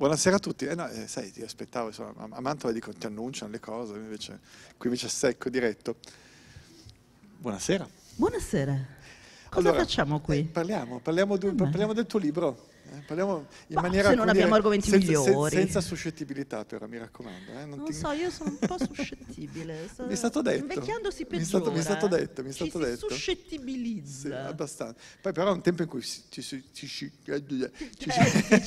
Buonasera a tutti. Eh no, eh, sai, ti aspettavo, insomma, a Mantova dicono ti annunciano le cose, invece qui invece è secco diretto. Buonasera. Buonasera. Cosa allora, facciamo qui? Eh, parliamo, parliamo, du- parliamo del tuo libro. Eh, parliamo in Ma maniera se non abbiamo dire, argomenti senza, migliori. senza suscettibilità, però mi raccomando. Eh, non, non ti... so, io sono un po' suscettibile. mi è stato detto. Invecchiando si peggiora. Mi è stato, detto. Mi è stato ci detto. si suscettibilizza. Sì, abbastanza. Poi però è un tempo in cui ci, ci, ci, ci, ci, ci eh,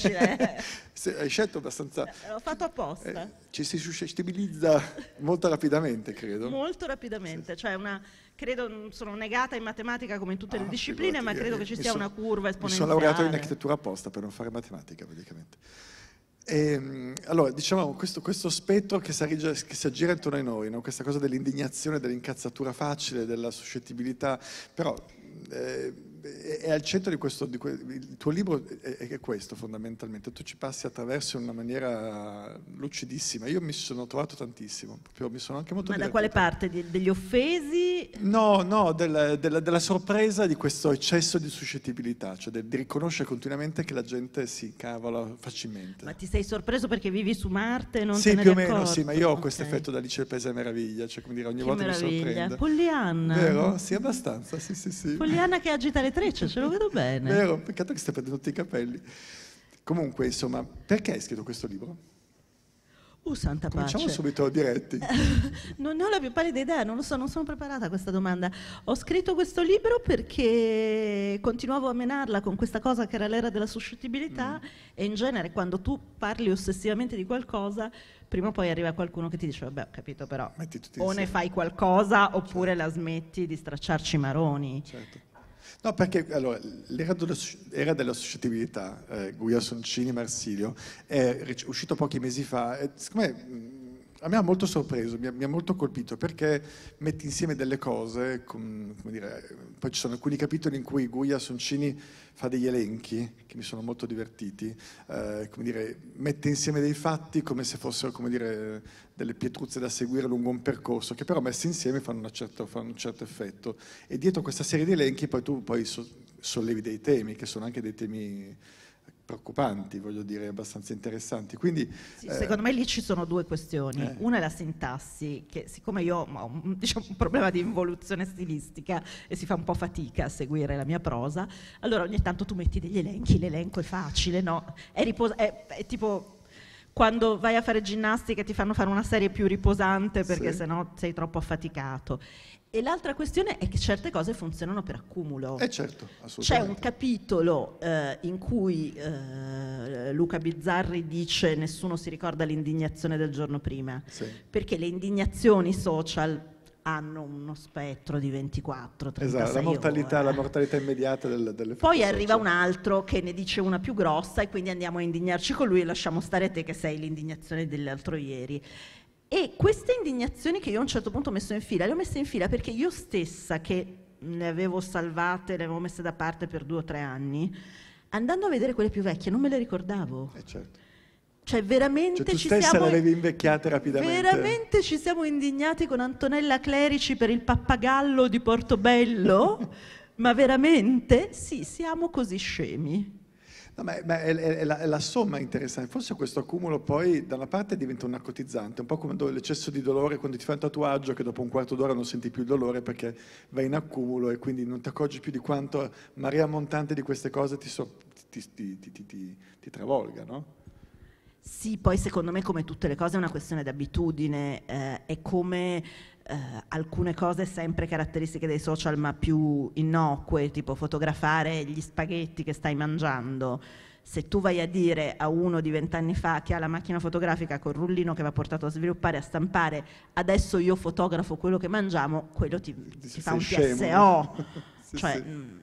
se, eh. hai scelto abbastanza. Eh, l'ho fatto apposta. Eh, ci si suscettibilizza molto rapidamente, credo. Molto rapidamente, sì. cioè una credo sono negata in matematica come in tutte ah, le discipline, ma credo eh, che ci sia sono, una curva esponenziale. Mi sono laureato in architettura apposta per non fare matematica praticamente. E, ehm, allora, diciamo, questo, questo spettro che si, aggira, che si, aggira intorno a noi, no? questa cosa dell'indignazione, dell'incazzatura facile, della suscettibilità, però eh, è al centro di questo, di que il tuo libro è, è, questo fondamentalmente, tu ci passi attraverso in una maniera lucidissima, io mi sono trovato tantissimo, mi sono anche molto... Ma da quale parte? degli offesi? No, no, della, della, della, sorpresa di questo eccesso di suscettibilità, cioè di riconoscere continuamente che la gente si cavola facilmente. Ma ti sei sorpreso perché vivi su Marte non sì, Sì, più o meno, accorto. sì, ma io ho okay. questo effetto d'Alice del Paese Meraviglia, cioè come dire ogni che volta meraviglia. mi sorprende. Pollianna. Vero? Sì, abbastanza, sì, sì, sì. Pollianna che agita le trecce, ce lo vedo bene. Vero, peccato che stai perdendo tutti i capelli. Comunque, insomma, perché hai scritto questo libro? Uh, santa Cominciamo pace. subito diretti. non ho la più pallida idea, non lo so, non sono preparata a questa domanda. Ho scritto questo libro perché continuavo a menarla con questa cosa che era l'era della suscettibilità mm. e in genere quando tu parli ossessivamente di qualcosa, prima o poi arriva qualcuno che ti dice, vabbè ho capito però, o insieme. ne fai qualcosa certo. oppure certo. la smetti di stracciarci i maroni. Certo. No, perché allora, l'era, dello, della suscettibilità, eh, Guglielmo Soncini, Marsilio, è uscito pochi mesi fa, e, siccome mm, a me ha molto sorpreso, mi ha, mi ha, molto colpito perché metti insieme delle cose, com, dire, poi ci sono alcuni capitoli in cui Guia Soncini fa degli elenchi che mi sono molto divertiti, eh, dire, mette insieme dei fatti come se fossero come dire, delle pietruzze da seguire lungo un percorso, che però messe insieme fanno, certa, fanno un certo effetto. E dietro questa serie di elenchi poi tu poi sollevi dei temi, che sono anche dei temi preoccupanti, voglio dire, abbastanza interessanti. Quindi, sì, eh... secondo me lì ci sono due questioni. Eh. Una è la sintassi, che siccome io ho un, diciamo, un, problema di involuzione stilistica e si fa un po' fatica a seguire la mia prosa, allora ogni tanto tu metti degli elenchi, l'elenco è facile, no? È, ripos- è, è tipo quando vai a fare ginnastica ti fanno fare una serie più riposante perché sì. sennò sei troppo affaticato. E l'altra questione è che certe cose funzionano per accumulo. Eh certo, C'è un capitolo eh, in cui eh, Luca Bizzarri dice nessuno si ricorda l'indignazione del giorno prima, sì. perché le indignazioni social hanno uno spettro di 24, 36 esatto, la mortalità, ore. la mortalità immediata del, delle Poi arriva un altro che ne dice una più grossa e quindi andiamo a indignarci con lui e lasciamo stare te che sei l'indignazione dell'altro ieri. E queste indignazioni che io a un certo punto ho messo in fila, le ho messe in fila perché io stessa, che ne avevo salvate, le avevo messe da parte per due o tre anni, andando a vedere quelle più vecchie non me le ricordavo. Eh certo. Cioè veramente cioè, ci siamo... le avevi invecchiate rapidamente. Veramente ci siamo indignati con Antonella Clerici per il pappagallo di Portobello, ma veramente sì, siamo così scemi. No, ma, è, ma è, è, la, è, la, somma interessante, forse questo accumulo poi da una parte diventa un narcotizzante, un po' come l'eccesso di dolore quando ti fai un tatuaggio che dopo un quarto d'ora non senti più il dolore perché vai in accumulo e quindi non ti accorgi più di quanto Maria Montante di queste cose ti, so, ti, ti, ti travolga, no? Sì, poi secondo me come tutte le cose è una questione d'abitudine, eh, è come eh, alcune cose sempre caratteristiche dei social ma più innocue, tipo fotografare gli spaghetti che stai mangiando. Se tu vai a dire a uno di vent'anni fa che ha la macchina fotografica col rullino che va portato a sviluppare, a stampare, adesso io fotografo quello che mangiamo, quello ti, ti fa un scemo. PSO. cioè, sì. Mm.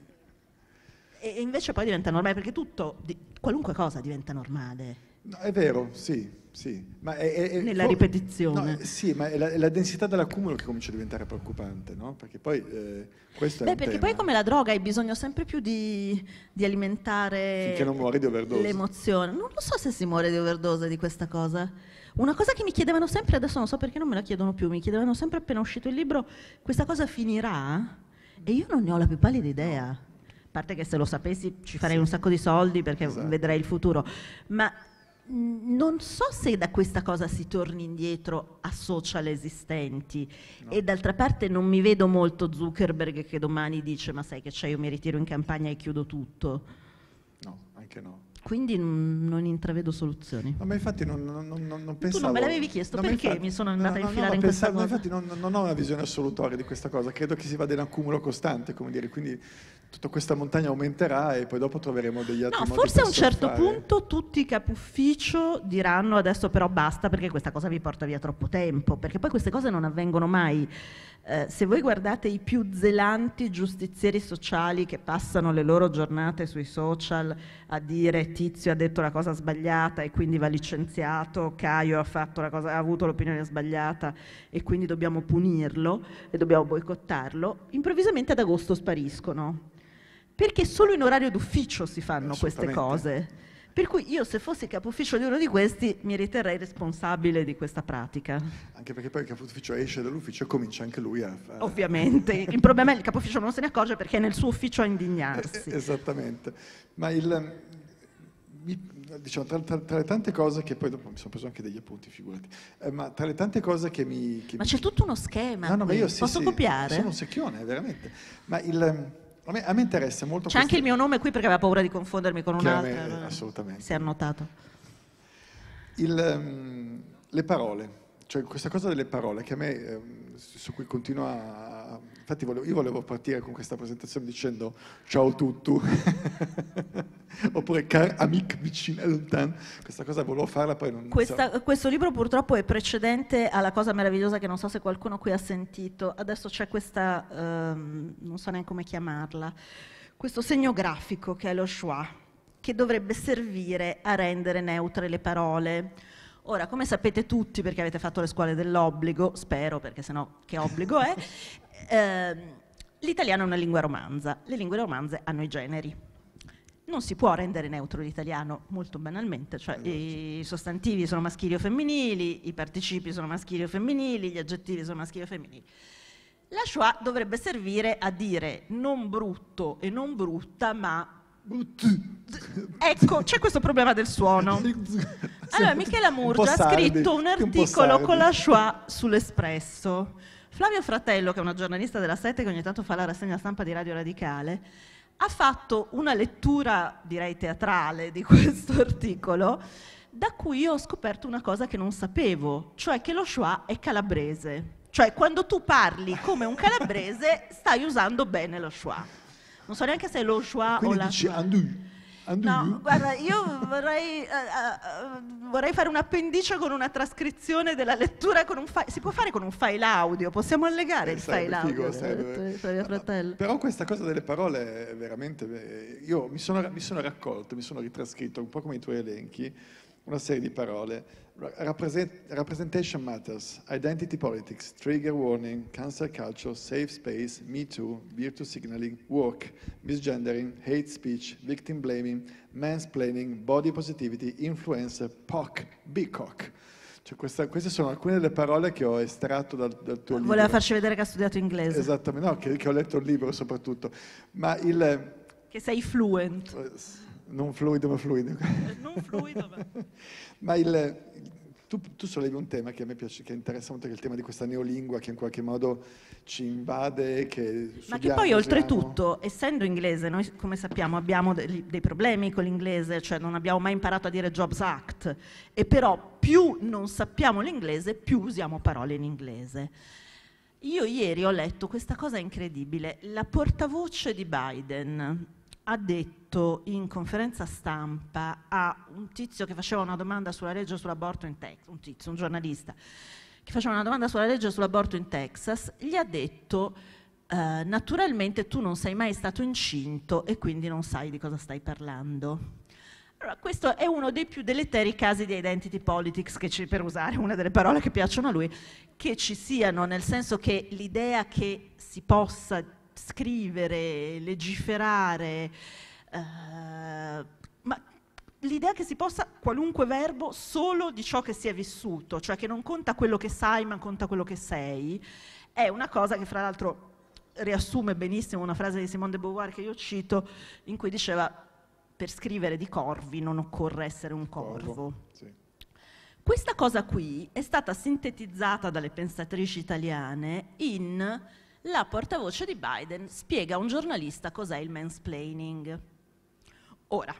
E invece poi diventa normale, perché tutto, di, qualunque cosa diventa normale. No, è vero, sì, sì. Ma è, è, Nella poi, ripetizione. No, sì, ma è la, è la, densità dell'accumulo che comincia a diventare preoccupante, no? Perché poi eh, questo Beh, è perché tema. poi come la droga hai bisogno sempre più di, di alimentare... Finché non muori di overdose. L'emozione. Non lo so se si muore di overdose di questa cosa. Una cosa che mi chiedevano sempre, adesso non so perché non me la chiedono più, mi chiedevano sempre appena uscito il libro, questa cosa finirà? E io non ne ho la più pallida idea. A parte che se lo sapessi ci farei sì. un sacco di soldi perché esatto. vedrei il futuro. Ma non so se da questa cosa si torni indietro a social esistenti no. e d'altra parte non mi vedo molto Zuckerberg che domani dice ma sai che c'è io mi ritiro in campagna e chiudo tutto. No, anche no. Quindi non intravedo soluzioni. No, ma infatti non, non, non, non pensavo... Tu non me l'avevi chiesto, non perché infatti, mi sono andata no, a infilare no, in pensavo, questa cosa? Infatti non, ho una visione assolutoria di questa cosa, credo che si vada in accumulo costante, come dire, quindi tutta questa montagna aumenterà e poi dopo troveremo degli altri no, forse a un certo fare. punto tutti i capufficio diranno adesso però basta perché questa cosa vi porta via troppo tempo, perché poi queste cose non avvengono mai. Eh, se voi guardate i più zelanti giustizieri sociali che passano le loro giornate sui social a dire tizio ha detto la cosa sbagliata e quindi va licenziato, Caio ha, cosa, ha avuto l'opinione sbagliata e quindi dobbiamo punirlo e dobbiamo boicottarlo, improvvisamente ad agosto spariscono. Perché solo in orario d'ufficio si fanno queste cose per cui io se fossi capo ufficio di uno di questi mi riterrei responsabile di questa pratica. Anche perché poi il capo ufficio esce dall'ufficio e comincia anche lui a fare... Ovviamente, il problema è che il capo ufficio non se ne accorge perché è nel suo ufficio a indignarsi. Eh, eh esattamente, ma il, ehm, diciamo, tra, tra, tra, le tante cose che poi dopo mi sono preso anche degli appunti, figurati, eh, ma tra le tante cose che mi... Che ma mi... c'è tutto uno schema, no, no, ma io, sì, posso sì, copiare? Sono un secchione, veramente. Ma il ehm, a me, a me interessa molto. C'è queste... anche il mio nome qui perché aveva paura di confondermi con un'altra. Assolutamente. Si è annotato. Il, um, le parole, cioè questa cosa delle parole che a me, eh, su cui continuo a Infatti volevo, io volevo partire con questa presentazione dicendo ciao tutto, oppure car amic vicina lontan, questa cosa volevo farla poi non... Questa, so. Questo libro purtroppo è precedente alla cosa meravigliosa che non so se qualcuno qui ha sentito, adesso c'è questa, um, non so neanche come chiamarla, questo segno grafico che è lo schwa, che dovrebbe servire a rendere neutre le parole. Ora, come sapete tutti, perché avete fatto le scuole dell'obbligo, spero, perché sennò che obbligo è, Ehm, l'italiano è una lingua romanza, le lingue romanze hanno i generi. Non si può rendere neutro l'italiano molto banalmente, cioè eh, i sostantivi sono maschili o femminili, i participi sono maschili o femminili, gli aggettivi sono maschili o femminili. La schwa dovrebbe servire a dire non brutto e non brutta, ma Ecco, c'è questo problema del suono. Allora, Michela Murgia ha scritto un articolo con la schwa sull'Espresso. Flavio Fratello, che è una giornalista della Sette che ogni tanto fa la rassegna stampa di Radio Radicale, ha fatto una lettura, direi teatrale, di questo articolo, da cui io ho scoperto una cosa che non sapevo, cioè che lo schwa è calabrese. Cioè, quando tu parli come un calabrese, stai usando bene lo schwa. Non so neanche se è lo schwa Quindi o la dici no, guarda, io vorrei, uh, uh, vorrei, fare un appendice con una trascrizione della lettura con un file. Si può fare con un file audio, possiamo allegare eh, il file figo, audio. Serve. Detto, Però questa cosa delle parole veramente. Eh, io mi sono, mi sono raccolto, mi sono ritrascritto un po' come i tuoi elenchi una serie di parole. Represent, representation matters, identity politics, trigger warning, cancer culture, safe space, me too, virtue signaling, work, misgendering, hate speech, victim blaming, mansplaining, body positivity, influencer, POC, BICOC. Cioè questa, queste sono alcune delle parole che ho estratto dal, dal tuo Voleva libro. Voleva farci vedere che ha studiato inglese. Esattamente, no, che, che ho letto il libro soprattutto. Ma il... Che sei fluent. Eh, non fluido, ma fluido. Non fluido, ma... ma il, tu, tu, sollevi un tema che a me piace, che interessa molto, che è il tema di questa neolingua che in qualche modo ci invade. Che Ma che poi oltretutto, essendo inglese, noi come sappiamo abbiamo dei, dei problemi con l'inglese, cioè non abbiamo mai imparato a dire Jobs Act, e però più non sappiamo l'inglese, più usiamo parole in inglese. Io ieri ho letto questa cosa incredibile, la portavoce di Biden ha detto in conferenza stampa a un tizio che faceva una domanda sulla legge sull'aborto in Texas, un tizio, un giornalista, che faceva una domanda sulla legge sull'aborto in Texas, gli ha detto eh, naturalmente tu non sei mai stato incinto e quindi non sai di cosa stai parlando. Allora, questo è uno dei più deleteri casi di identity politics, ci, per usare una delle parole che piacciono a lui, che ci siano, nel senso che l'idea che si possa scrivere, legiferare, eh, ma l'idea che si possa qualunque verbo solo di ciò che si è vissuto, cioè che non conta quello che sai ma conta quello che sei, è una cosa che fra l'altro riassume benissimo una frase di Simone de Beauvoir che io cito, in cui diceva per scrivere di corvi non occorre essere un corvo. corvo sì. Questa cosa qui è stata sintetizzata dalle pensatrici italiane in la portavoce di Biden spiega a un giornalista cos'è il mansplaining. Ora,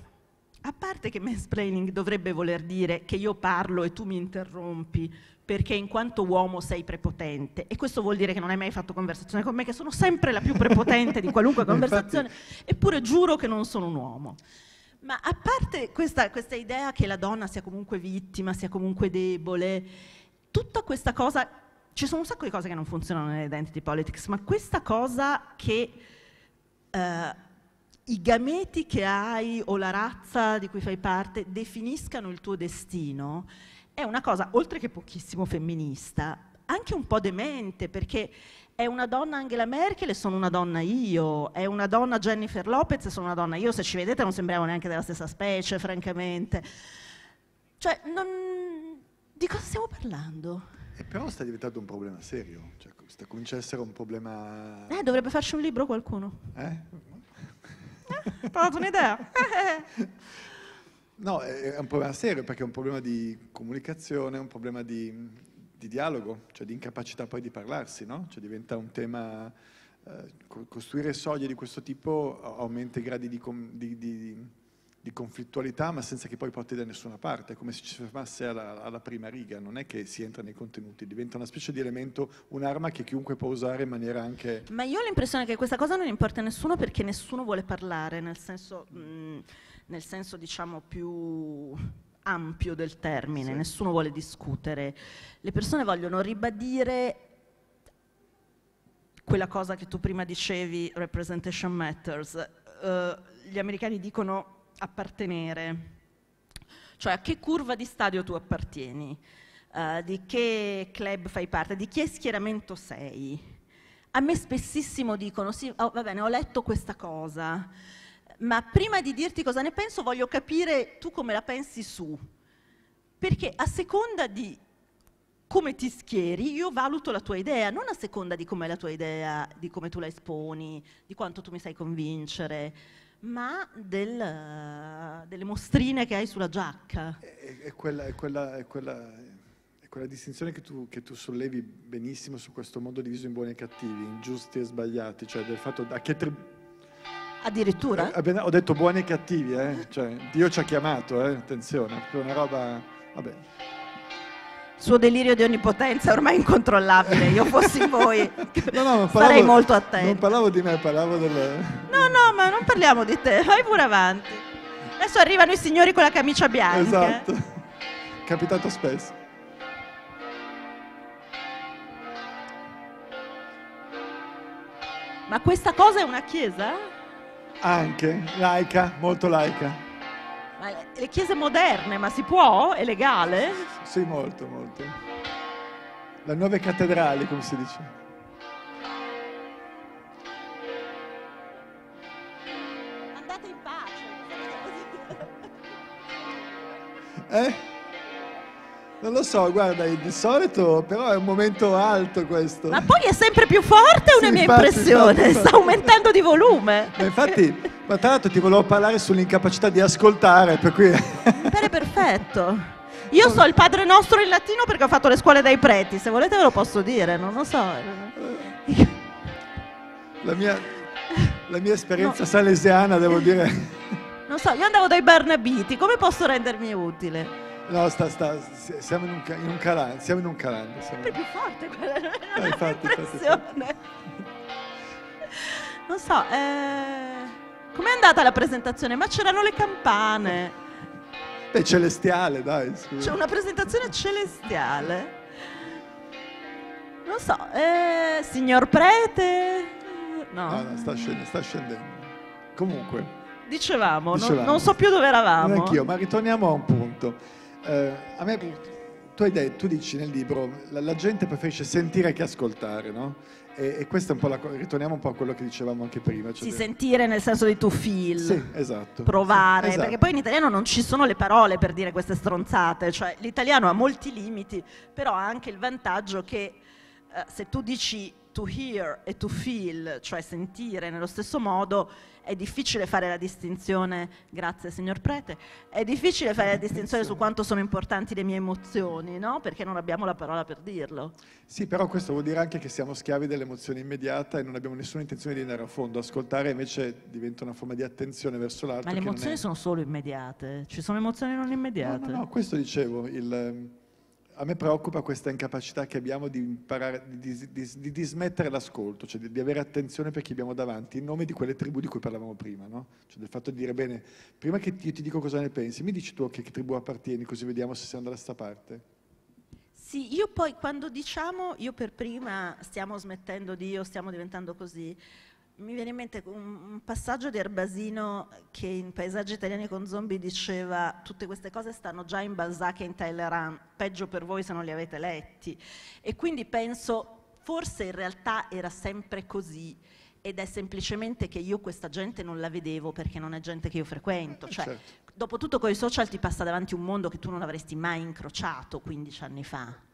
a parte che mansplaining dovrebbe voler dire che io parlo e tu mi interrompi perché in quanto uomo sei prepotente e questo vuol dire che non hai mai fatto conversazione con me, che sono sempre la più prepotente di qualunque conversazione, Infatti... eppure giuro che non sono un uomo. Ma a parte questa, questa idea che la donna sia comunque vittima, sia comunque debole, tutta questa cosa ci sono un sacco di cose che non funzionano nell'identity politics, ma questa cosa che eh, i gameti che hai o la razza di cui fai parte definiscano il tuo destino è una cosa, oltre che pochissimo femminista, anche un po' demente, perché è una donna Angela Merkel e sono una donna io, è una donna Jennifer Lopez e sono una donna io, se ci vedete non sembriamo neanche della stessa specie, francamente. Cioè, non... di cosa stiamo parlando? E eh, però sta diventando un problema serio, cioè, sta cominciando a essere un problema... Eh, dovrebbe farci un libro qualcuno. Eh? eh ho dato un'idea. no, è un problema serio perché è un problema di comunicazione, è un problema di, di dialogo, cioè di incapacità poi di parlarsi, no? Cioè diventa un tema... Eh, costruire soglie di questo tipo aumenta i gradi di, com- di, di di conflittualità, ma senza che poi porti da nessuna parte, è come se ci si fermasse alla, alla, prima riga, non è che si entra nei contenuti, diventa una specie di elemento, un'arma che chiunque può usare in maniera anche... Ma io ho l'impressione che questa cosa non importa a nessuno perché nessuno vuole parlare, nel senso, mh, mm, nel senso diciamo più ampio del termine, sì. nessuno vuole discutere, le persone vogliono ribadire quella cosa che tu prima dicevi, representation matters, uh, gli americani dicono appartenere, cioè a che curva di stadio tu appartieni, uh, di che club fai parte, di che schieramento sei. A me spessissimo dicono, sì, oh, va bene, ho letto questa cosa, ma prima di dirti cosa ne penso voglio capire tu come la pensi su, perché a seconda di come ti schieri, io valuto la tua idea, non a seconda di com'è la tua idea, di come tu la esponi, di quanto tu mi sai convincere ma del, delle mostrine che hai sulla giacca. È, è, quella, è, quella, è quella, quella, distinzione che tu, che tu, sollevi benissimo su questo mondo diviso in buoni e cattivi, in giusti e sbagliati, cioè del fatto a che attribuire Addirittura? Eh, ho detto buoni e cattivi, eh? cioè, Dio ci ha chiamato, eh? attenzione, è una roba... Vabbè suo delirio di onnipotenza è ormai incontrollabile. Io fossi voi, no, no, parlavo, sarei molto attento. Non parlavo di me, parlavo del. No, no, ma non parliamo di te, vai pure avanti. Adesso arrivano i signori con la camicia bianca. Esatto, capitato spesso. Ma questa cosa è una chiesa? Anche, laica, molto laica. Ma le, chiese moderne, ma si può? È legale? Sì, molto, molto. La nuova cattedrale, come si dice. Andate in pace. Eh? Non lo so, guarda, di solito però è un momento alto questo. Ma poi è sempre più forte, è una sì, mia infatti, impressione, sta aumentando di volume. Ma infatti, ma tra l'altro ti volevo parlare sull'incapacità di ascoltare, per cui... Bene, perfetto. Io so il Padre Nostro in latino perché ho fatto le scuole dai preti, se volete ve lo posso dire, non lo so. Eh, la mia, la mia esperienza no. salesiana, devo dire... Non so, io andavo dai Barnabiti, come posso rendermi utile? No, sta, sta, siamo in un, ca- in un calando, siamo in un calando. Siamo... È più forte quella, non è eh, infatti, infatti, infatti. Non so, eh... com'è andata la presentazione? Ma c'erano le campane. È celestiale, dai. Scusa. C'è una presentazione celestiale. Non so, eh... signor prete? No. no, no sta, scendendo, sta scendendo. Comunque. Dicevamo, Dicevamo. Non, non, so più dove eravamo. Anch'io, ma ritorniamo a un punto. Eh, a me, tu, detto, tu, dici nel libro, la, la, gente preferisce sentire che ascoltare, no? E, e questa è un po' la cosa, ritorniamo un po' a quello che dicevamo anche prima. Cioè sì, del... sentire nel senso di to feel, sì, esatto, provare, sì, esatto. perché poi in italiano non ci sono le parole per dire queste stronzate, cioè l'italiano ha molti limiti, però ha anche il vantaggio che eh, se tu dici to hear e to feel, cioè sentire nello stesso modo, è difficile fare la distinzione, grazie signor prete, è difficile fare la distinzione su quanto sono importanti le mie emozioni, no? Perché non abbiamo la parola per dirlo. Sì, però questo vuol dire anche che siamo schiavi dell'emozione immediata e non abbiamo nessuna intenzione di andare a fondo. Ascoltare invece diventa una forma di attenzione verso l'altro. Ma le emozioni è... sono solo immediate, ci sono emozioni non immediate. No, no, no questo dicevo, il ehm, a me preoccupa questa incapacità che abbiamo di imparare, di, di, di dismettere l'ascolto, cioè di, avere attenzione per chi abbiamo davanti, in nome di quelle tribù di cui parlavamo prima, no? Cioè del fatto di dire, bene, prima che io ti dico cosa ne pensi, mi dici tu a che tribù appartieni, così vediamo se siamo dalla sta parte. Sì, io poi quando diciamo, io per prima, stiamo smettendo di io, stiamo diventando così, mi viene in mente un, passaggio di Erbasino che in Paesaggi italiani con zombie diceva tutte queste cose stanno già in Balzac e in Talleyrand, peggio per voi se non li avete letti. E quindi penso, forse in realtà era sempre così ed è semplicemente che io questa gente non la vedevo perché non è gente che io frequento. Eh, cioè, certo. Dopotutto con i social ti passa davanti un mondo che tu non avresti mai incrociato 15 anni fa.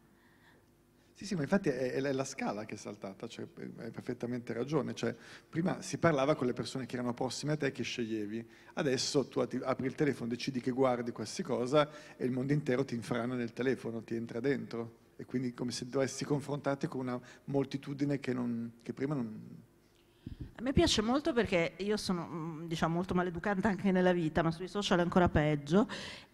Sì, sì, ma infatti è, è la scala che è saltata, cioè, eh, hai perfettamente ragione. Cioè, prima si parlava con le persone che erano prossime a te che sceglievi, adesso tu apri il telefono, decidi che guardi qualsiasi cosa e il mondo intero ti infrana nel telefono, ti entra dentro. E quindi come se dovessi confrontarti con una moltitudine che, non, che prima non, a me piace molto perché io sono mm, diciamo, molto maleducata anche nella vita, ma sui social è ancora peggio.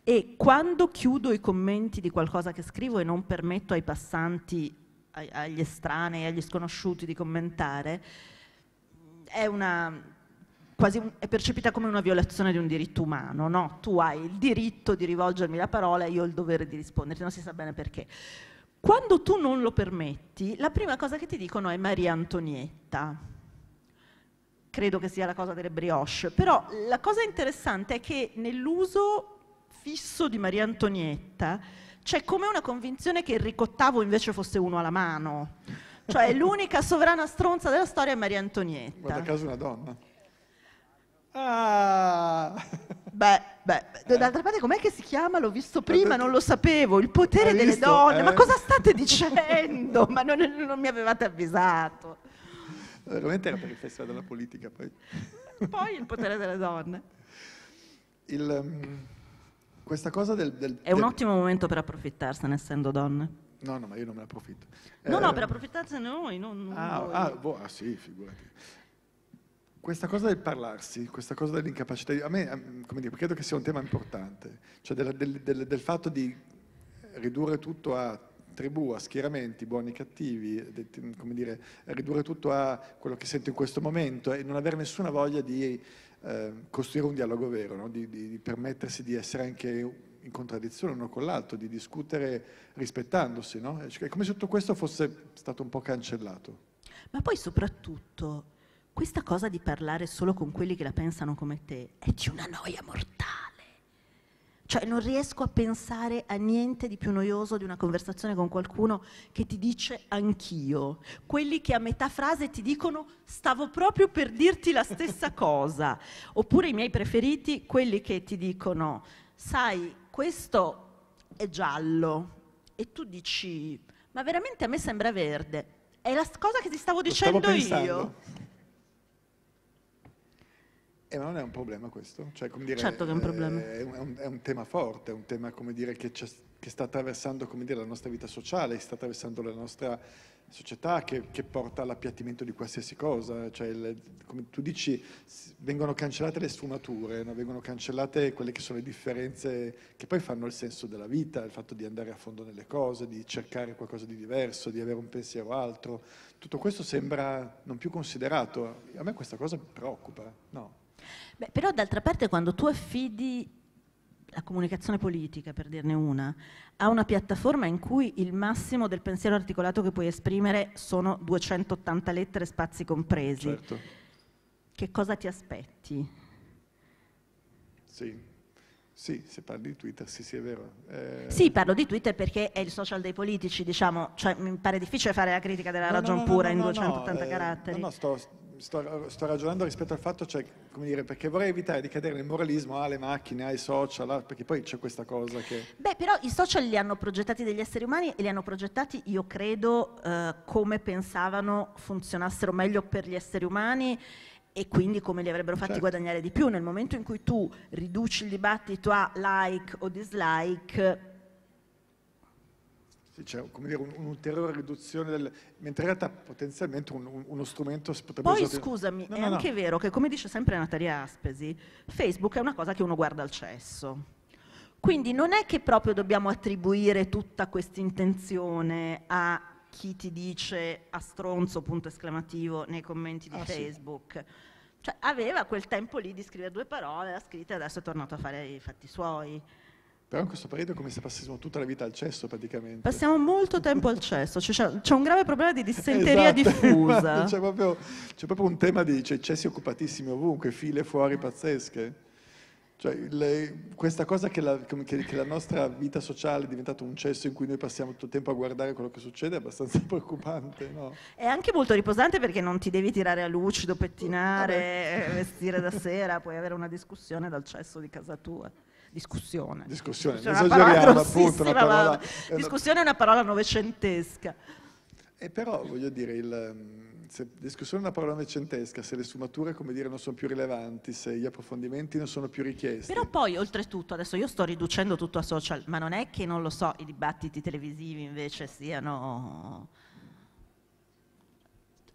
E quando chiudo i commenti di qualcosa che scrivo e non permetto ai passanti, ai, agli estranei, agli sconosciuti di commentare, mm, è, una, un, è percepita come una violazione di un diritto umano, no? Tu hai il diritto di rivolgermi la parola e io ho il dovere di risponderti, non si sa bene perché. Quando tu non lo permetti, la prima cosa che ti dicono è Maria Antonietta credo che sia la cosa delle brioche. Però la cosa interessante è che nell'uso fisso di Maria Antonietta c'è come una convinzione che il ricottavo invece fosse uno alla mano. Cioè l'unica sovrana stronza della storia è Maria Antonietta. Guarda caso una donna. Ah. Beh, beh, d'altra parte com'è che si chiama? L'ho visto prima, non lo sapevo. Il potere delle donne. Eh. Ma cosa state dicendo? Ma non, non mi avevate avvisato. Veramente era per il festival della politica poi. poi il potere delle donne. Il, um, questa cosa del, del È del... un ottimo momento per approfittarsene essendo donne. No, no, ma io non me ne approfitto. No, eh, no, per approfittarsene noi, non, non ah, ah, boh, ah, sì, figurati. Questa cosa del parlarsi, questa cosa dell'incapacità, a me, come dire, credo che sia un tema importante, cioè del, del fatto di ridurre tutto a tribù, a schieramenti, buoni e cattivi, come dire, ridurre tutto a quello che sento in questo momento e non avere nessuna voglia di eh, costruire un dialogo vero, no? di, di, di, permettersi di essere anche in contraddizione uno con l'altro, di discutere rispettandosi, no? È come se tutto questo fosse stato un po' cancellato. Ma poi soprattutto questa cosa di parlare solo con quelli che la pensano come te è di una noia mortale. Cioè non riesco a pensare a niente di più noioso di una conversazione con qualcuno che ti dice anch'io. Quelli che a metà frase ti dicono stavo proprio per dirti la stessa cosa. Oppure i miei preferiti, quelli che ti dicono sai, questo è giallo e tu dici ma veramente a me sembra verde. È la cosa che ti stavo dicendo stavo io. Eh, ma non è un problema questo? Cioè, dire, certo che è un problema. Eh, è un, è un, tema forte, è un tema dire, che, che, sta attraversando dire, la nostra vita sociale, sta attraversando la nostra società che, che porta all'appiattimento di qualsiasi cosa. Cioè, il, come tu dici, vengono cancellate le sfumature, no? vengono cancellate quelle che sono le differenze che poi fanno il senso della vita, il fatto di andare a fondo nelle cose, di cercare qualcosa di diverso, di avere un pensiero altro. Tutto questo sembra non più considerato. A me questa cosa preoccupa, no? Beh, però d'altra parte quando tu affidi la comunicazione politica, per dirne una, ha una piattaforma in cui il massimo del pensiero articolato che puoi esprimere sono 280 lettere, spazi compresi. Certo. Che cosa ti aspetti? Sì. Sì, se parli di Twitter, sì, sì, è vero. Eh... Sì, parlo di Twitter perché è il social dei politici, diciamo, cioè mi pare difficile fare la critica della no, ragion no, no, pura in 280 eh, caratteri. No, no, sto, sto, sto, ragionando rispetto al fatto, cioè, come dire, perché vorrei evitare di cadere nel moralismo alle ah, macchine, ai ah, social, ah, perché poi c'è questa cosa che... Beh, però i social li hanno progettati degli esseri umani e li hanno progettati, io credo, eh, come pensavano funzionassero meglio per gli esseri umani e quindi come li avrebbero fatti certo. guadagnare di più. Nel momento in cui tu riduci il dibattito a like o dislike, c'è dire, un'ulteriore riduzione del... mentre in realtà potenzialmente un, un, uno strumento potrebbe Poi usare... scusami, no, è no, anche no. vero che come dice sempre Natalia Aspesi, Facebook è una cosa che uno guarda al cesso. Quindi non è che proprio dobbiamo attribuire tutta questa intenzione a chi ti dice a stronzo, punto esclamativo, nei commenti di ah, Facebook. Sì. Cioè aveva quel tempo lì di scrivere due parole, l'ha scritta e adesso è tornato a fare i fatti suoi. Però in questo periodo è come se passessimo tutta la vita al cesso praticamente. Passiamo molto tempo al cesso, cioè, c'è, c'è un grave problema di dissenteria esatto, diffusa. C'è proprio, c'è proprio, un tema di cioè, cessi occupatissimi ovunque, file fuori pazzesche. Cioè, le, questa cosa che la, che, che la, nostra vita sociale è diventata un cesso in cui noi passiamo tutto il tempo a guardare quello che succede è abbastanza preoccupante. No? È anche molto riposante perché non ti devi tirare a lucido, pettinare, Vabbè. Eh, vestire da sera, puoi avere una discussione dal cesso di casa tua discussione. Discussione, discussione una esageriamo appunto. Una eh, discussione è una parola novecentesca. E eh, però voglio dire, il, mm, se discussione è una parola novecentesca, se le sfumature come dire, non sono più rilevanti, se gli approfondimenti non sono più richiesti. Però poi, oltretutto, adesso io sto riducendo tutto a social, ma non è che, non lo so, i dibattiti televisivi invece siano...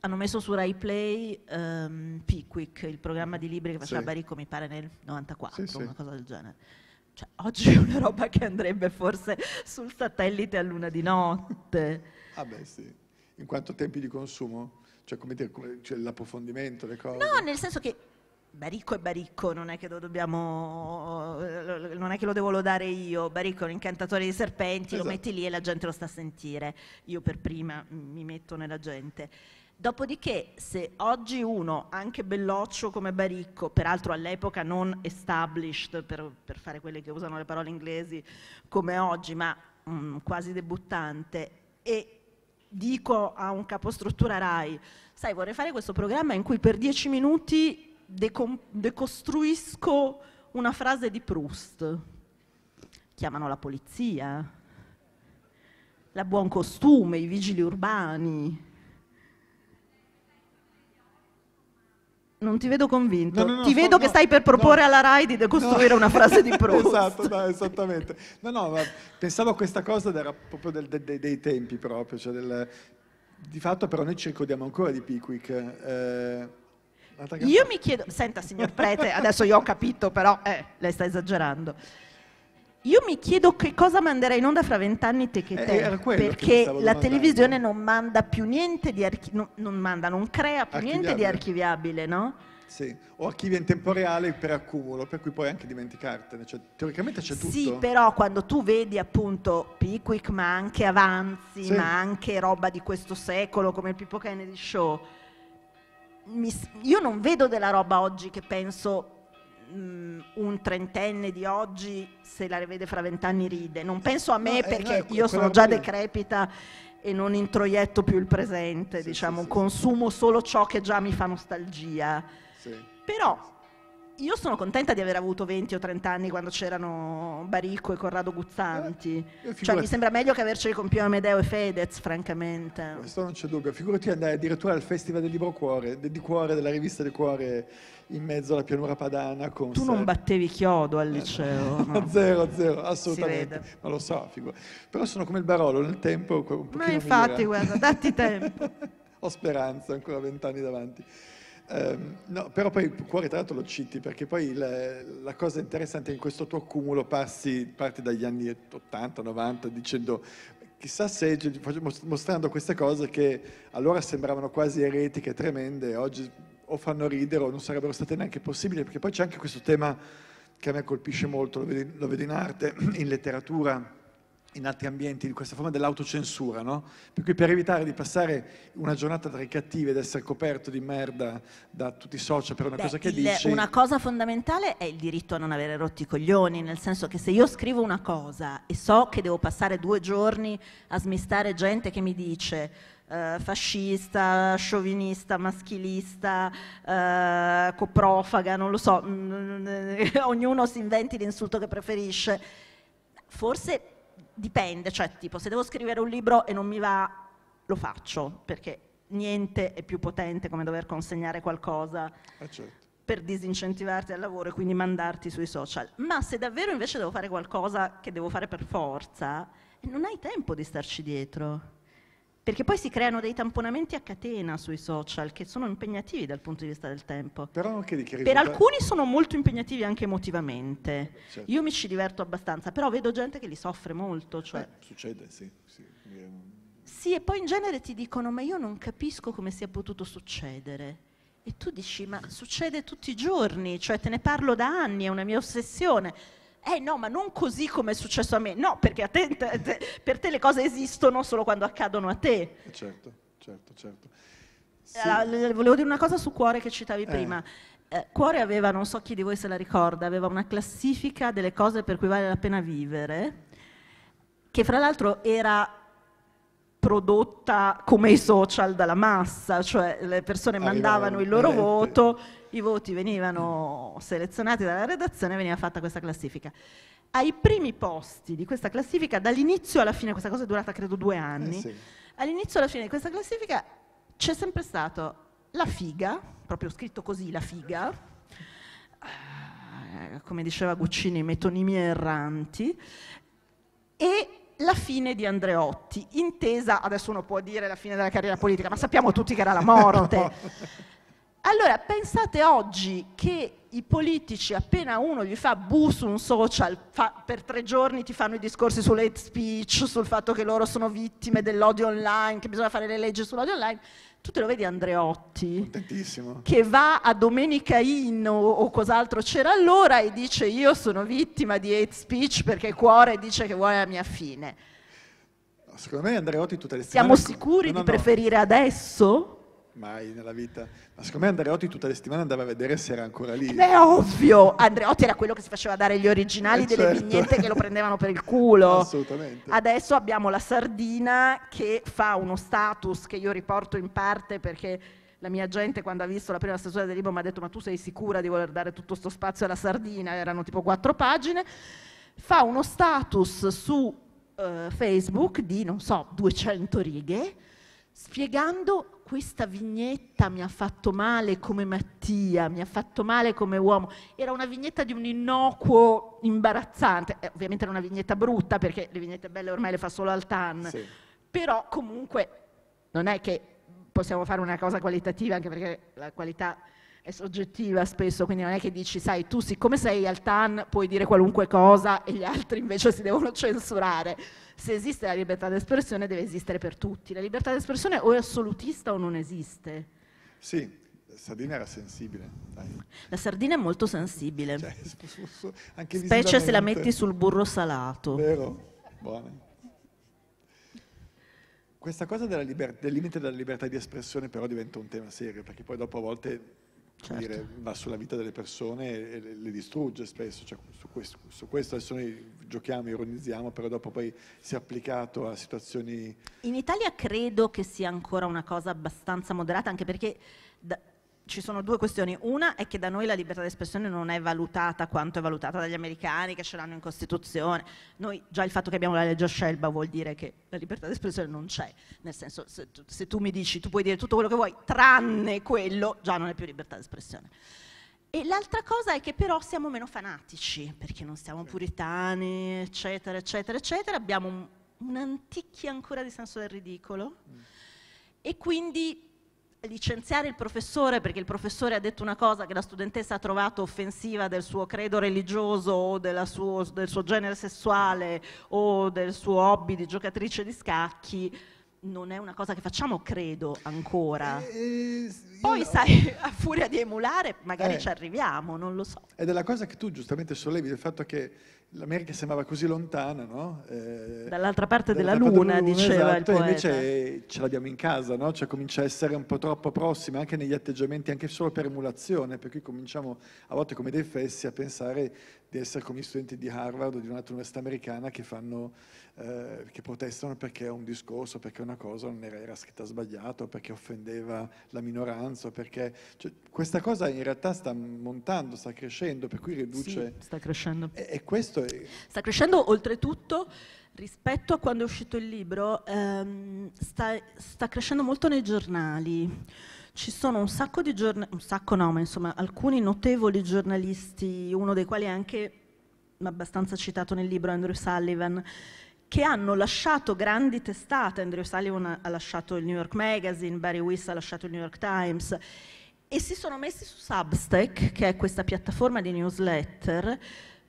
Hanno messo su Rai Play um, Pickwick, il programma di libri che faceva sì. Barico, mi pare nel 94, sì, sì. una cosa del genere. Oggi è una roba che andrebbe forse sul satellite a luna di notte. Ah beh sì, in quanto tempi di consumo? Cioè come dire, cioè, l'approfondimento, le cose? No, nel senso che Baricco è Baricco, non è che lo dobbiamo, non è che lo devo lodare io, Baricco è un incantatore di serpenti, esatto. lo metti lì e la gente lo sta a sentire, io per prima mi metto nella gente. Dopodiché, se oggi uno, anche belloccio come Baricco, peraltro all'epoca non established, per, per, fare quelle che usano le parole inglesi come oggi, ma mh, mm, quasi debuttante, e dico a un capostruttura RAI, sai vorrei fare questo programma in cui per dieci minuti deco decostruisco una frase di Proust. Chiamano la polizia, la buon costume, i vigili urbani, Non ti vedo convinto. No, no, no, ti vedo che stai per proporre alla RAI di decostruire una frase di Proust. esatto, esattamente. No, no, pensavo a questa cosa era proprio del, de, dei tempi proprio, cioè del, di fatto però noi ci ricordiamo ancora di Pickwick. Eh, io mi chiedo, senta signor Prete, adesso io ho capito però, eh, lei sta esagerando. Io mi chiedo che cosa manderà in onda fra vent'anni te che eh, te, eh, perché la televisione non manda più niente di archi- non, non, manda, non crea più niente di archiviabile, no? Sì, o archivia in tempo reale per accumulo, per cui puoi anche dimenticartene, cioè, teoricamente c'è tutto. Sì, però quando tu vedi appunto Pickwick, ma anche avanzi, sì. ma anche roba di questo secolo come il Pippo Kennedy Show, mi, io non vedo della roba oggi che penso mh, mm, un trentenne di oggi se la rivede fra vent'anni ride. Non penso a me no, perché eh, no, ecco, io sono già decrepita e non introietto più il presente, sì, diciamo, sì, consumo sì. solo ciò che già mi fa nostalgia. Però io sono contenta di aver avuto 20 o 30 anni quando c'erano Baricco e Corrado Guzzanti. Eh, cioè, mi sembra meglio che averceli con Pio Amedeo e Fedez, francamente. Questo non c'è dubbio. Figurati andare addirittura al Festival del Libro Cuore, di Cuore, della rivista del Cuore, in mezzo alla pianura padana. tu sé. non battevi chiodo al eh, liceo. Eh, no. zero, zero, assolutamente. Ma lo so, figura. Però sono come il Barolo, nel tempo un pochino Ma infatti, guarda, datti tempo. Ho speranza, ancora vent'anni davanti. Um, no, però poi il cuore tra l'altro lo citi perché poi la, la cosa interessante è in questo tuo accumulo passi, parti dagli anni 80, 90 dicendo chissà se mostrando queste cose che allora sembravano quasi eretiche, tremende, oggi o fanno ridere o non sarebbero state neanche possibili perché poi c'è anche questo tema che a me colpisce molto, lo vedo, in, lo vedo in arte, in letteratura in altri ambienti di questa forma dell'autocensura, no? Per cui per evitare di passare una giornata tra i cattivi ed essere coperto di merda da tutti i social per una Beh, cosa che il, dici... Una cosa fondamentale è il diritto a non avere rotti i coglioni, nel senso che se io scrivo una cosa e so che devo passare due giorni a smistare gente che mi dice... Uh, fascista, sciovinista, maschilista, uh, coprofaga, non lo so, ognuno si inventi l'insulto che preferisce. Forse dipende, cioè tipo se devo scrivere un libro e non mi va, lo faccio, perché niente è più potente come dover consegnare qualcosa eh certo. per disincentivarti al lavoro e quindi mandarti sui social. Ma se davvero invece devo fare qualcosa che devo fare per forza, non hai tempo di starci dietro perché poi si creano dei tamponamenti a catena sui social che sono impegnativi dal punto di vista del tempo. Però anche di risulta... Per alcuni sono molto impegnativi anche emotivamente. Certo. Io mi ci diverto abbastanza, però vedo gente che li soffre molto. Cioè... Eh, succede, sì, sì. Sì, e poi in genere ti dicono ma io non capisco come sia potuto succedere. E tu dici ma succede tutti i giorni, cioè te ne parlo da anni, è una mia ossessione eh no, ma non così come è successo a me, no, perché a te, te, te, per te le cose esistono solo quando accadono a te. Eh, certo, certo, certo. Sì. Allora, volevo dire una cosa su Cuore che citavi eh. prima. Eh, Cuore aveva, non so chi di voi se la ricorda, aveva una classifica delle cose per cui vale la pena vivere, che fra l'altro era prodotta come i social dalla massa, cioè le persone mandavano il loro voto, i voti venivano selezionati dalla redazione e veniva fatta questa classifica. Ai primi posti di questa classifica, dall'inizio alla fine, questa cosa è durata credo due eh, anni, eh sì. all'inizio alla fine di questa classifica c'è sempre stato la figa, proprio scritto così, la figa, eh, come diceva Guccini, metonimie erranti, e la fine di Andreotti, intesa, adesso uno può dire la fine della carriera politica, ma sappiamo tutti che era la morte. Allora, pensate oggi che i politici, appena uno gli fa bu su un social, fa, per tre giorni ti fanno i discorsi sull'hate speech, sul fatto che loro sono vittime dell'odio online, che bisogna fare le leggi sull'odio online, tu te lo vedi Andreotti che va a Domenica Inn o, o, cos'altro c'era allora e dice io sono vittima di hate speech perché cuore dice che vuoi la mia fine. Secondo me Andreotti tutte le settimane... Siamo sicuri no, no, di no. preferire adesso? mai nella vita. Ma secondo me Andreotti tutte le settimane andava a vedere se era ancora lì. è ovvio! Andreotti era quello che si faceva dare gli originali eh, delle certo. vignette che lo prendevano per il culo. Assolutamente. Adesso abbiamo la Sardina che fa uno status che io riporto in parte perché la mia gente quando ha visto la prima stesura del libro mi ha detto ma tu sei sicura di voler dare tutto questo spazio alla Sardina? Erano tipo quattro pagine. Fa uno status su uh, Facebook di, non so, 200 righe spiegando questa vignetta mi ha fatto male come Mattia, mi ha fatto male come uomo. Era una vignetta di un innocuo imbarazzante, eh, ovviamente era una vignetta brutta perché le vignette belle ormai le fa solo Altan. TAN, sì. però comunque non è che possiamo fare una cosa qualitativa anche perché la qualità è soggettiva spesso, quindi non è che dici, sai, tu siccome sei al TAN puoi dire qualunque cosa e gli altri invece si devono censurare. Se esiste la libertà d'espressione deve esistere per tutti. La libertà d'espressione o è assolutista o non esiste. Sì, la sardina era sensibile. Dai. La sardina è molto sensibile, cioè, su, specie se la metti sul burro salato. Vero? Buone. Questa cosa della liber- del limite della libertà di espressione però diventa un tema serio, perché poi dopo a volte certo. dire, va sulla vita delle persone e le, le distrugge spesso. Cioè, su, questo, su, questo, adesso noi giochiamo, ironizziamo, però dopo poi si è applicato a situazioni... In Italia credo che sia ancora una cosa abbastanza moderata, anche perché... Da ci sono due questioni. Una è che da noi la libertà di espressione non è valutata quanto è valutata dagli americani che ce l'hanno in Costituzione. Noi già il fatto che abbiamo la legge Scelba vuol dire che la libertà di espressione non c'è. Nel senso, se tu, se tu mi dici tu puoi dire tutto quello che vuoi, tranne quello, già non è più libertà di espressione. E l'altra cosa è che però siamo meno fanatici, perché non siamo puritani, eccetera, eccetera, eccetera. Abbiamo un, un'antichia ancora di senso del ridicolo. Mm. E quindi licenziare il professore perché il professore ha detto una cosa che la studentessa ha trovato offensiva del suo credo religioso o suo, del suo genere sessuale o del suo hobby di giocatrice di scacchi non è una cosa che facciamo, credo, ancora. Eh, eh Poi, no. sai, a furia di emulare, magari eh, ci arriviamo, non lo so. Ed è la cosa che tu giustamente sollevi, del fatto che l'America sembrava così lontana, no? eh, dall'altra parte della dall'altra luna, luna, diceva esatto, il poeta. invece ce l'abbiamo in casa, no? Cioè comincia a essere un po' troppo prossima anche negli atteggiamenti, anche solo per emulazione, per cui cominciamo a volte come dei fessi a pensare di essere come gli studenti di Harvard o di un'altra università americana che, fanno, eh, che protestano perché è un discorso, perché una cosa non era, era scritta sbagliata, perché offendeva la minoranza, perché cioè, questa cosa in realtà sta montando, sta crescendo, per cui riduce... Sì, sta crescendo. E, e questo questo è... Sta crescendo oltretutto rispetto a quando è uscito il libro, ehm, sta, sta, crescendo molto nei giornali. Ci sono un sacco di giornali, un sacco no, ma insomma alcuni notevoli giornalisti, uno dei quali è anche abbastanza citato nel libro Andrew Sullivan, che hanno lasciato grandi testate, Andrew Sullivan ha lasciato il New York Magazine, Barry Wiss ha lasciato il New York Times, e si sono messi su Substack, che è questa piattaforma di newsletter,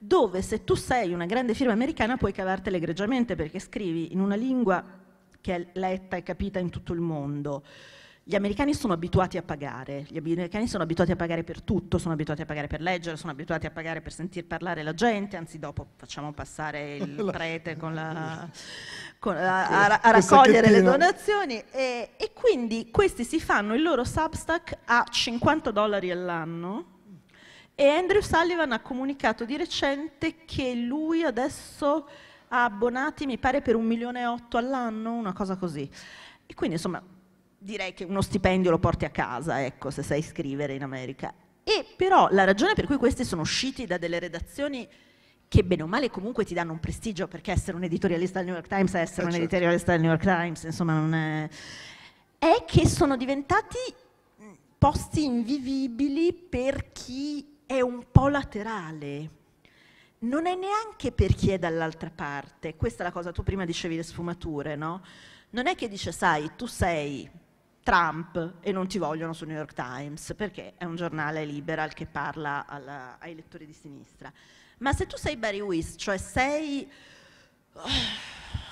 dove se tu sei una grande firma americana puoi cavartela egregiamente perché scrivi in una lingua che è letta e capita in tutto il mondo. Gli americani sono abituati a pagare, gli americani sono abituati a pagare per tutto, sono abituati a pagare per leggere, sono abituati a pagare per sentir parlare la gente, anzi dopo facciamo passare il prete con la, con la, a, a, raccogliere le donazioni e, e quindi questi si fanno il loro Substack a 50 dollari all'anno e Andrew Sullivan ha comunicato di recente che lui adesso ha abbonati, mi pare, per un milione e otto all'anno, una cosa così. E quindi, insomma, direi che uno stipendio lo porti a casa, ecco, se sai scrivere in America. E però la ragione per cui questi sono usciti da delle redazioni che bene o male comunque ti danno un prestigio, perché essere un editorialista del New York Times è essere eh un certo. editorialista del New York Times, insomma, non è... è che sono diventati posti invivibili per chi è un po' laterale, non è neanche per chi è dall'altra parte, questa è la cosa, tu prima dicevi le sfumature, no? Non è che dice, sai, tu sei Trump e non ti vogliono su New York Times, perché è un giornale liberal che parla alla, ai lettori di sinistra. Ma se tu sei Barry Weiss, cioè sei... Oh,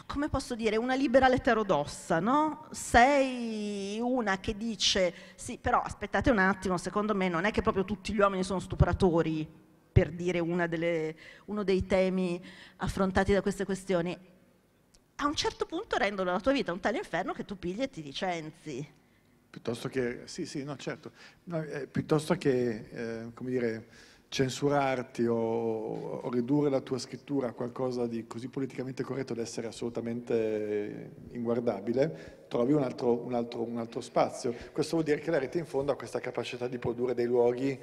come posso dire, una libera eterodossa, no? Sei una che dice, sì, però aspettate un attimo, secondo me non è che proprio tutti gli uomini sono stupratori, per dire delle, uno dei temi affrontati da queste questioni. A un certo punto rendono la tua vita un tale inferno che tu pigli e ti licenzi. Piuttosto che, sì, sì, no, certo. No, eh, piuttosto che, eh, come dire, censurarti o, o, ridurre la tua scrittura a qualcosa di così politicamente corretto da essere assolutamente inguardabile, trovi un altro, un, altro, un altro, spazio. Questo vuol dire che la rete in fondo ha questa capacità di produrre dei luoghi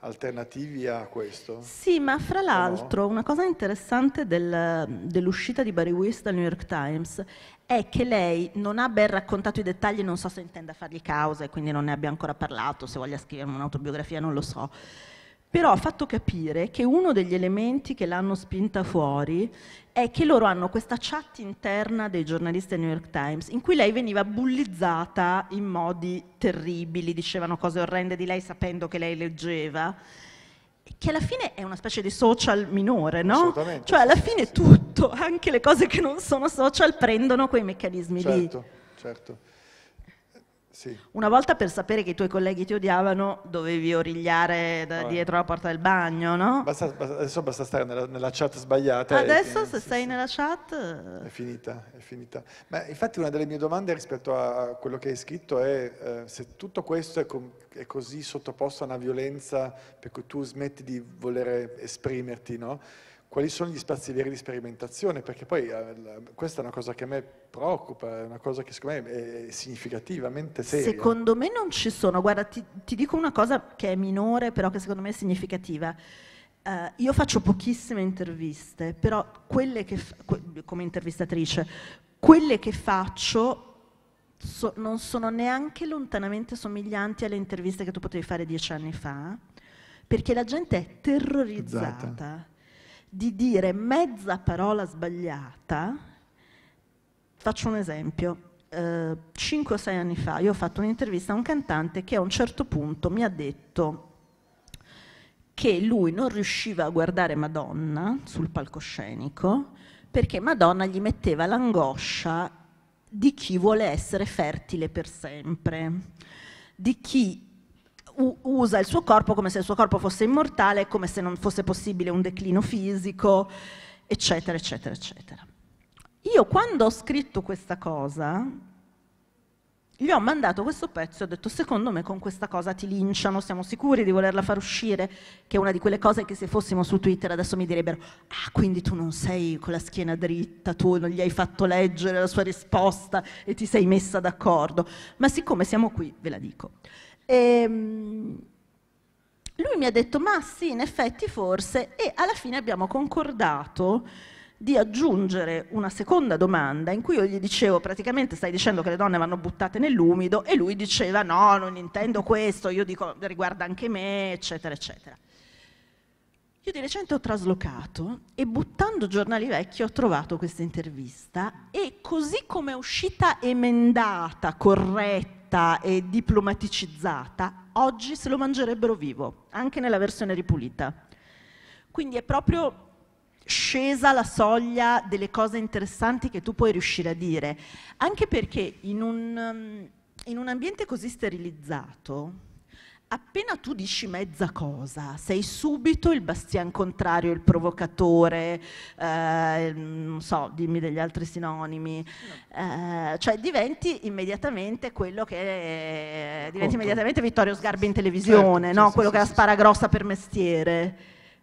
alternativi a questo. Sì, ma fra l'altro no? una cosa interessante del, dell'uscita di Barry Weiss dal New York Times è che lei non ha ben raccontato i dettagli, non so se intenda fargli causa e quindi non ne abbia ancora parlato, se voglia scrivere un'autobiografia non lo so però ha fatto capire che uno degli elementi che l'hanno spinta fuori è che loro hanno questa chat interna dei giornalisti del New York Times in cui lei veniva bullizzata in modi terribili, dicevano cose orrende di lei sapendo che lei leggeva che alla fine è una specie di social minore, no? Assolutamente. Cioè alla fine tutto, anche le cose che non sono social, prendono quei meccanismi certo, lì. Certo, certo. Sì. Una volta per sapere che i tuoi colleghi ti odiavano dovevi origliare da dietro la porta del bagno, no? Basta, basta, adesso basta stare nella, nella chat sbagliata. Adesso e, se sì, sei sì. nella chat... È eh. finita, è finita. Ma infatti una delle mie domande rispetto a quello che hai scritto è eh, se tutto questo è, com- è, così sottoposto a una violenza per cui tu smetti di volere esprimerti, no? quali sono gli spazi veri di sperimentazione, perché poi eh, questa è una cosa che a me preoccupa, è una cosa che secondo me è significativamente seria. Secondo me non ci sono, guarda ti, ti dico una cosa che è minore però che secondo me è significativa. Uh, io faccio pochissime interviste, però quelle che, fa, que, come intervistatrice, quelle che faccio so, non sono neanche lontanamente somiglianti alle interviste che tu potevi fare dieci anni fa, perché la gente è terrorizzata. Esatto di dire mezza parola sbagliata, faccio un esempio, eh, 5-6 anni fa io ho fatto un'intervista a un cantante che a un certo punto mi ha detto che lui non riusciva a guardare Madonna sul palcoscenico perché Madonna gli metteva l'angoscia di chi vuole essere fertile per sempre, di chi usa il suo corpo come se il suo corpo fosse immortale, come se non fosse possibile un declino fisico, eccetera, eccetera, eccetera. Io quando ho scritto questa cosa, gli ho mandato questo pezzo e ho detto secondo me con questa cosa ti linciano, siamo sicuri di volerla far uscire, che è una di quelle cose che se fossimo su Twitter adesso mi direbbero ah quindi tu non sei con la schiena dritta, tu non gli hai fatto leggere la sua risposta e ti sei messa d'accordo, ma siccome siamo qui ve la dico. E, ehm, lui mi ha detto, ma sì, in effetti forse, e alla fine abbiamo concordato di aggiungere una seconda domanda in cui io gli dicevo praticamente stai dicendo che le donne vanno buttate nell'umido e lui diceva no, non intendo questo, io dico riguarda anche me, eccetera, eccetera. Io di recente ho traslocato e buttando giornali vecchi ho trovato questa intervista e così come è uscita emendata, corretta, pulita e diplomaticizzata, oggi se lo mangerebbero vivo, anche nella versione ripulita. Quindi è proprio scesa la soglia delle cose interessanti che tu puoi riuscire a dire, anche perché in un, um, in un ambiente così sterilizzato appena tu dici mezza cosa, sei subito il bastian contrario, il provocatore, eh, non so, dimmi degli altri sinonimi, no. eh, cioè diventi immediatamente quello che è, eh, diventi immediatamente Vittorio Sgarbi in televisione, certo, no? sì, quello sì, che sì, la spara grossa per mestiere.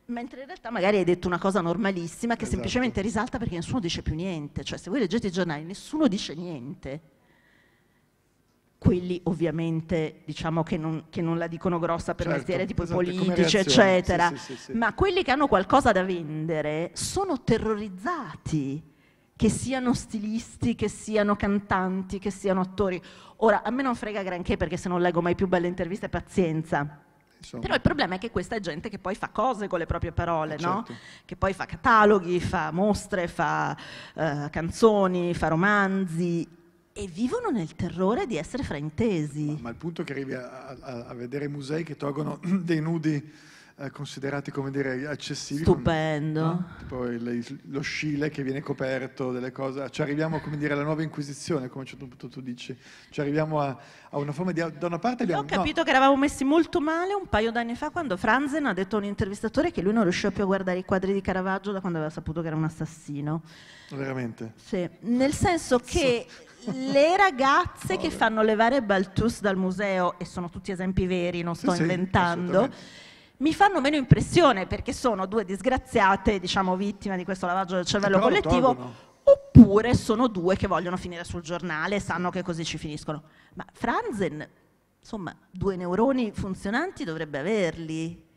Mentre in realtà magari hai detto una cosa normalissima che esatto. semplicemente risalta perché nessuno dice più niente, cioè se voi leggete i giornali nessuno dice niente quelli ovviamente diciamo che non, che non la dicono grossa per certo, mestiere tipo esatto, politici eccetera, sì, sì, sì. ma quelli che hanno qualcosa da vendere sono terrorizzati che siano stilisti, che siano cantanti, che siano attori. Ora, a me non frega granché perché se non leggo mai più belle interviste, pazienza. Insomma. Però il problema è che questa è gente che poi fa cose con le proprie parole, eh, certo. no? che poi fa cataloghi, fa mostre, fa uh, canzoni, fa romanzi e vivono nel terrore di essere fraintesi. Ma, ma il punto che arrivi a, a, a vedere musei che tolgono dei nudi eh, considerati come dire accessibili. Stupendo. Con, no? lo scile che viene coperto, delle cose. Ah, ci arriviamo come dire alla nuova inquisizione, come a un certo punto tu dici. Ci arriviamo a, a una forma di... Da una parte abbiamo... Io ho capito no. che eravamo messi molto male un paio d'anni fa quando Franzen ha detto a un intervistatore che lui non riusciva più a guardare i quadri di Caravaggio da quando aveva saputo che era un assassino. Veramente? Sì, nel senso che le ragazze che fanno levare Baltus dal museo, e sono tutti esempi veri, non sto sì, inventando, sì, mi fanno meno impressione perché sono due disgraziate, diciamo vittime di questo lavaggio del cervello Però collettivo, oppure sono due che vogliono finire sul giornale e sanno che così ci finiscono. Ma Franzen, insomma, due neuroni funzionanti dovrebbe averli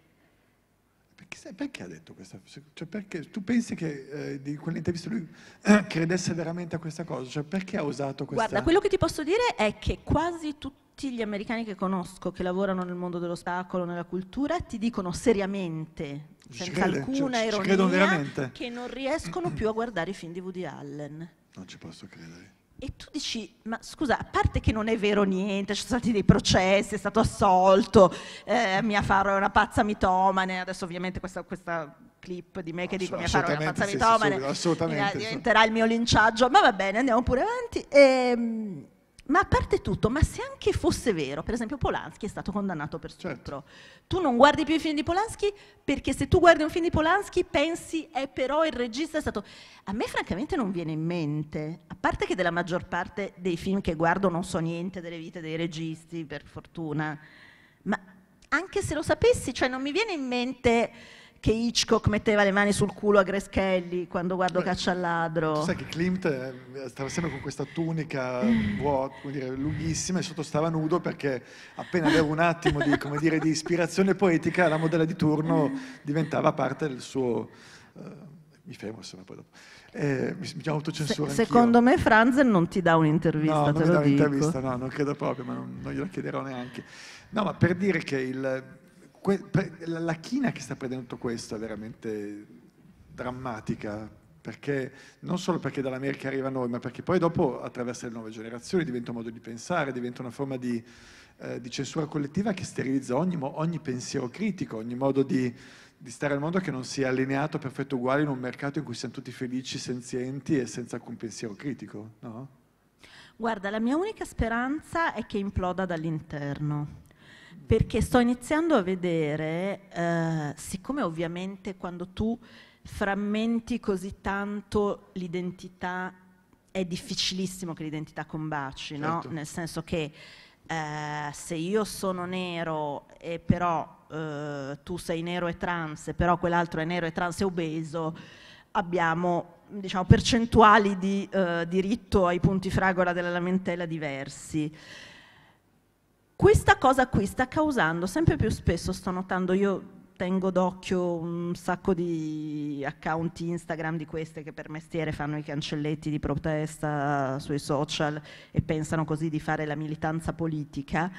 chissà perché ha detto questa cioè perché tu pensi che eh, di quell'intervista lui eh, credesse veramente a questa cosa cioè perché ha usato questa guarda quello che ti posso dire è che quasi tutti gli americani che conosco che lavorano nel mondo dello spettacolo nella cultura ti dicono seriamente senza crede, alcuna cioè, ironia che non riescono più a guardare i film di Woody Allen non ci posso credere e tu dici, ma scusa, a parte che non è vero niente, ci sono stati dei processi, è stato assolto, eh, mia Faro è una pazza mitomane, adesso ovviamente questa, questa clip di me che dico mia Faro è una pazza sì, mitomane, sì, assolutamente, eh, diventerà il mio linciaggio, ma va bene, andiamo pure avanti. E, ehm, ma a parte tutto, ma se anche fosse vero, per esempio Polanski è stato condannato per certo. stupro, certo. tu non guardi più i film di Polanski perché se tu guardi un film di Polanski pensi è eh, però il regista è stato... A me francamente non viene in mente, a parte che della maggior parte dei film che guardo non so niente delle vite dei registi, per fortuna, ma anche se lo sapessi, cioè non mi viene in mente che Hitchcock metteva le mani sul culo a Greschelli quando guardo Beh, Caccia al ladro. sai che Klimt eh, stava sempre con questa tunica vuota, come dire, lunghissima e sotto stava nudo perché appena aveva un attimo di, dire, di ispirazione poetica la modella di turno diventava parte del suo... Uh, mi fermo insomma poi dopo. Eh, mi, mi autocensura Se, Secondo me Franzen non ti dà un'intervista, no, non mi dà un'intervista, no, non credo proprio, ma non, non gliela chiederò neanche. No, ma per dire che il la china che sta prendendo tutto questo è veramente drammatica, perché, non solo perché dall'America arriva a noi, ma perché poi dopo attraverso le nuove generazioni diventa un modo di pensare, diventa una forma di, eh, di censura collettiva che sterilizza ogni, ogni pensiero critico, ogni modo di, di, stare al mondo che non sia allineato perfetto uguale in un mercato in cui siamo tutti felici, senzienti e senza alcun pensiero critico, no? Guarda, la mia unica speranza è che imploda dall'interno perché sto iniziando a vedere, eh, siccome ovviamente quando tu frammenti così tanto l'identità, è difficilissimo che l'identità combaci, no? Certo. nel senso che eh, se io sono nero e però eh, tu sei nero e trans, e però quell'altro è nero e trans e obeso, abbiamo diciamo, percentuali di eh, diritto ai punti fragola della lamentela diversi. Questa cosa qui sta causando sempre più spesso, sto notando io tengo d'occhio un sacco di account Instagram di queste che per mestiere fanno i cancelletti di protesta sui social e pensano così di fare la militanza politica.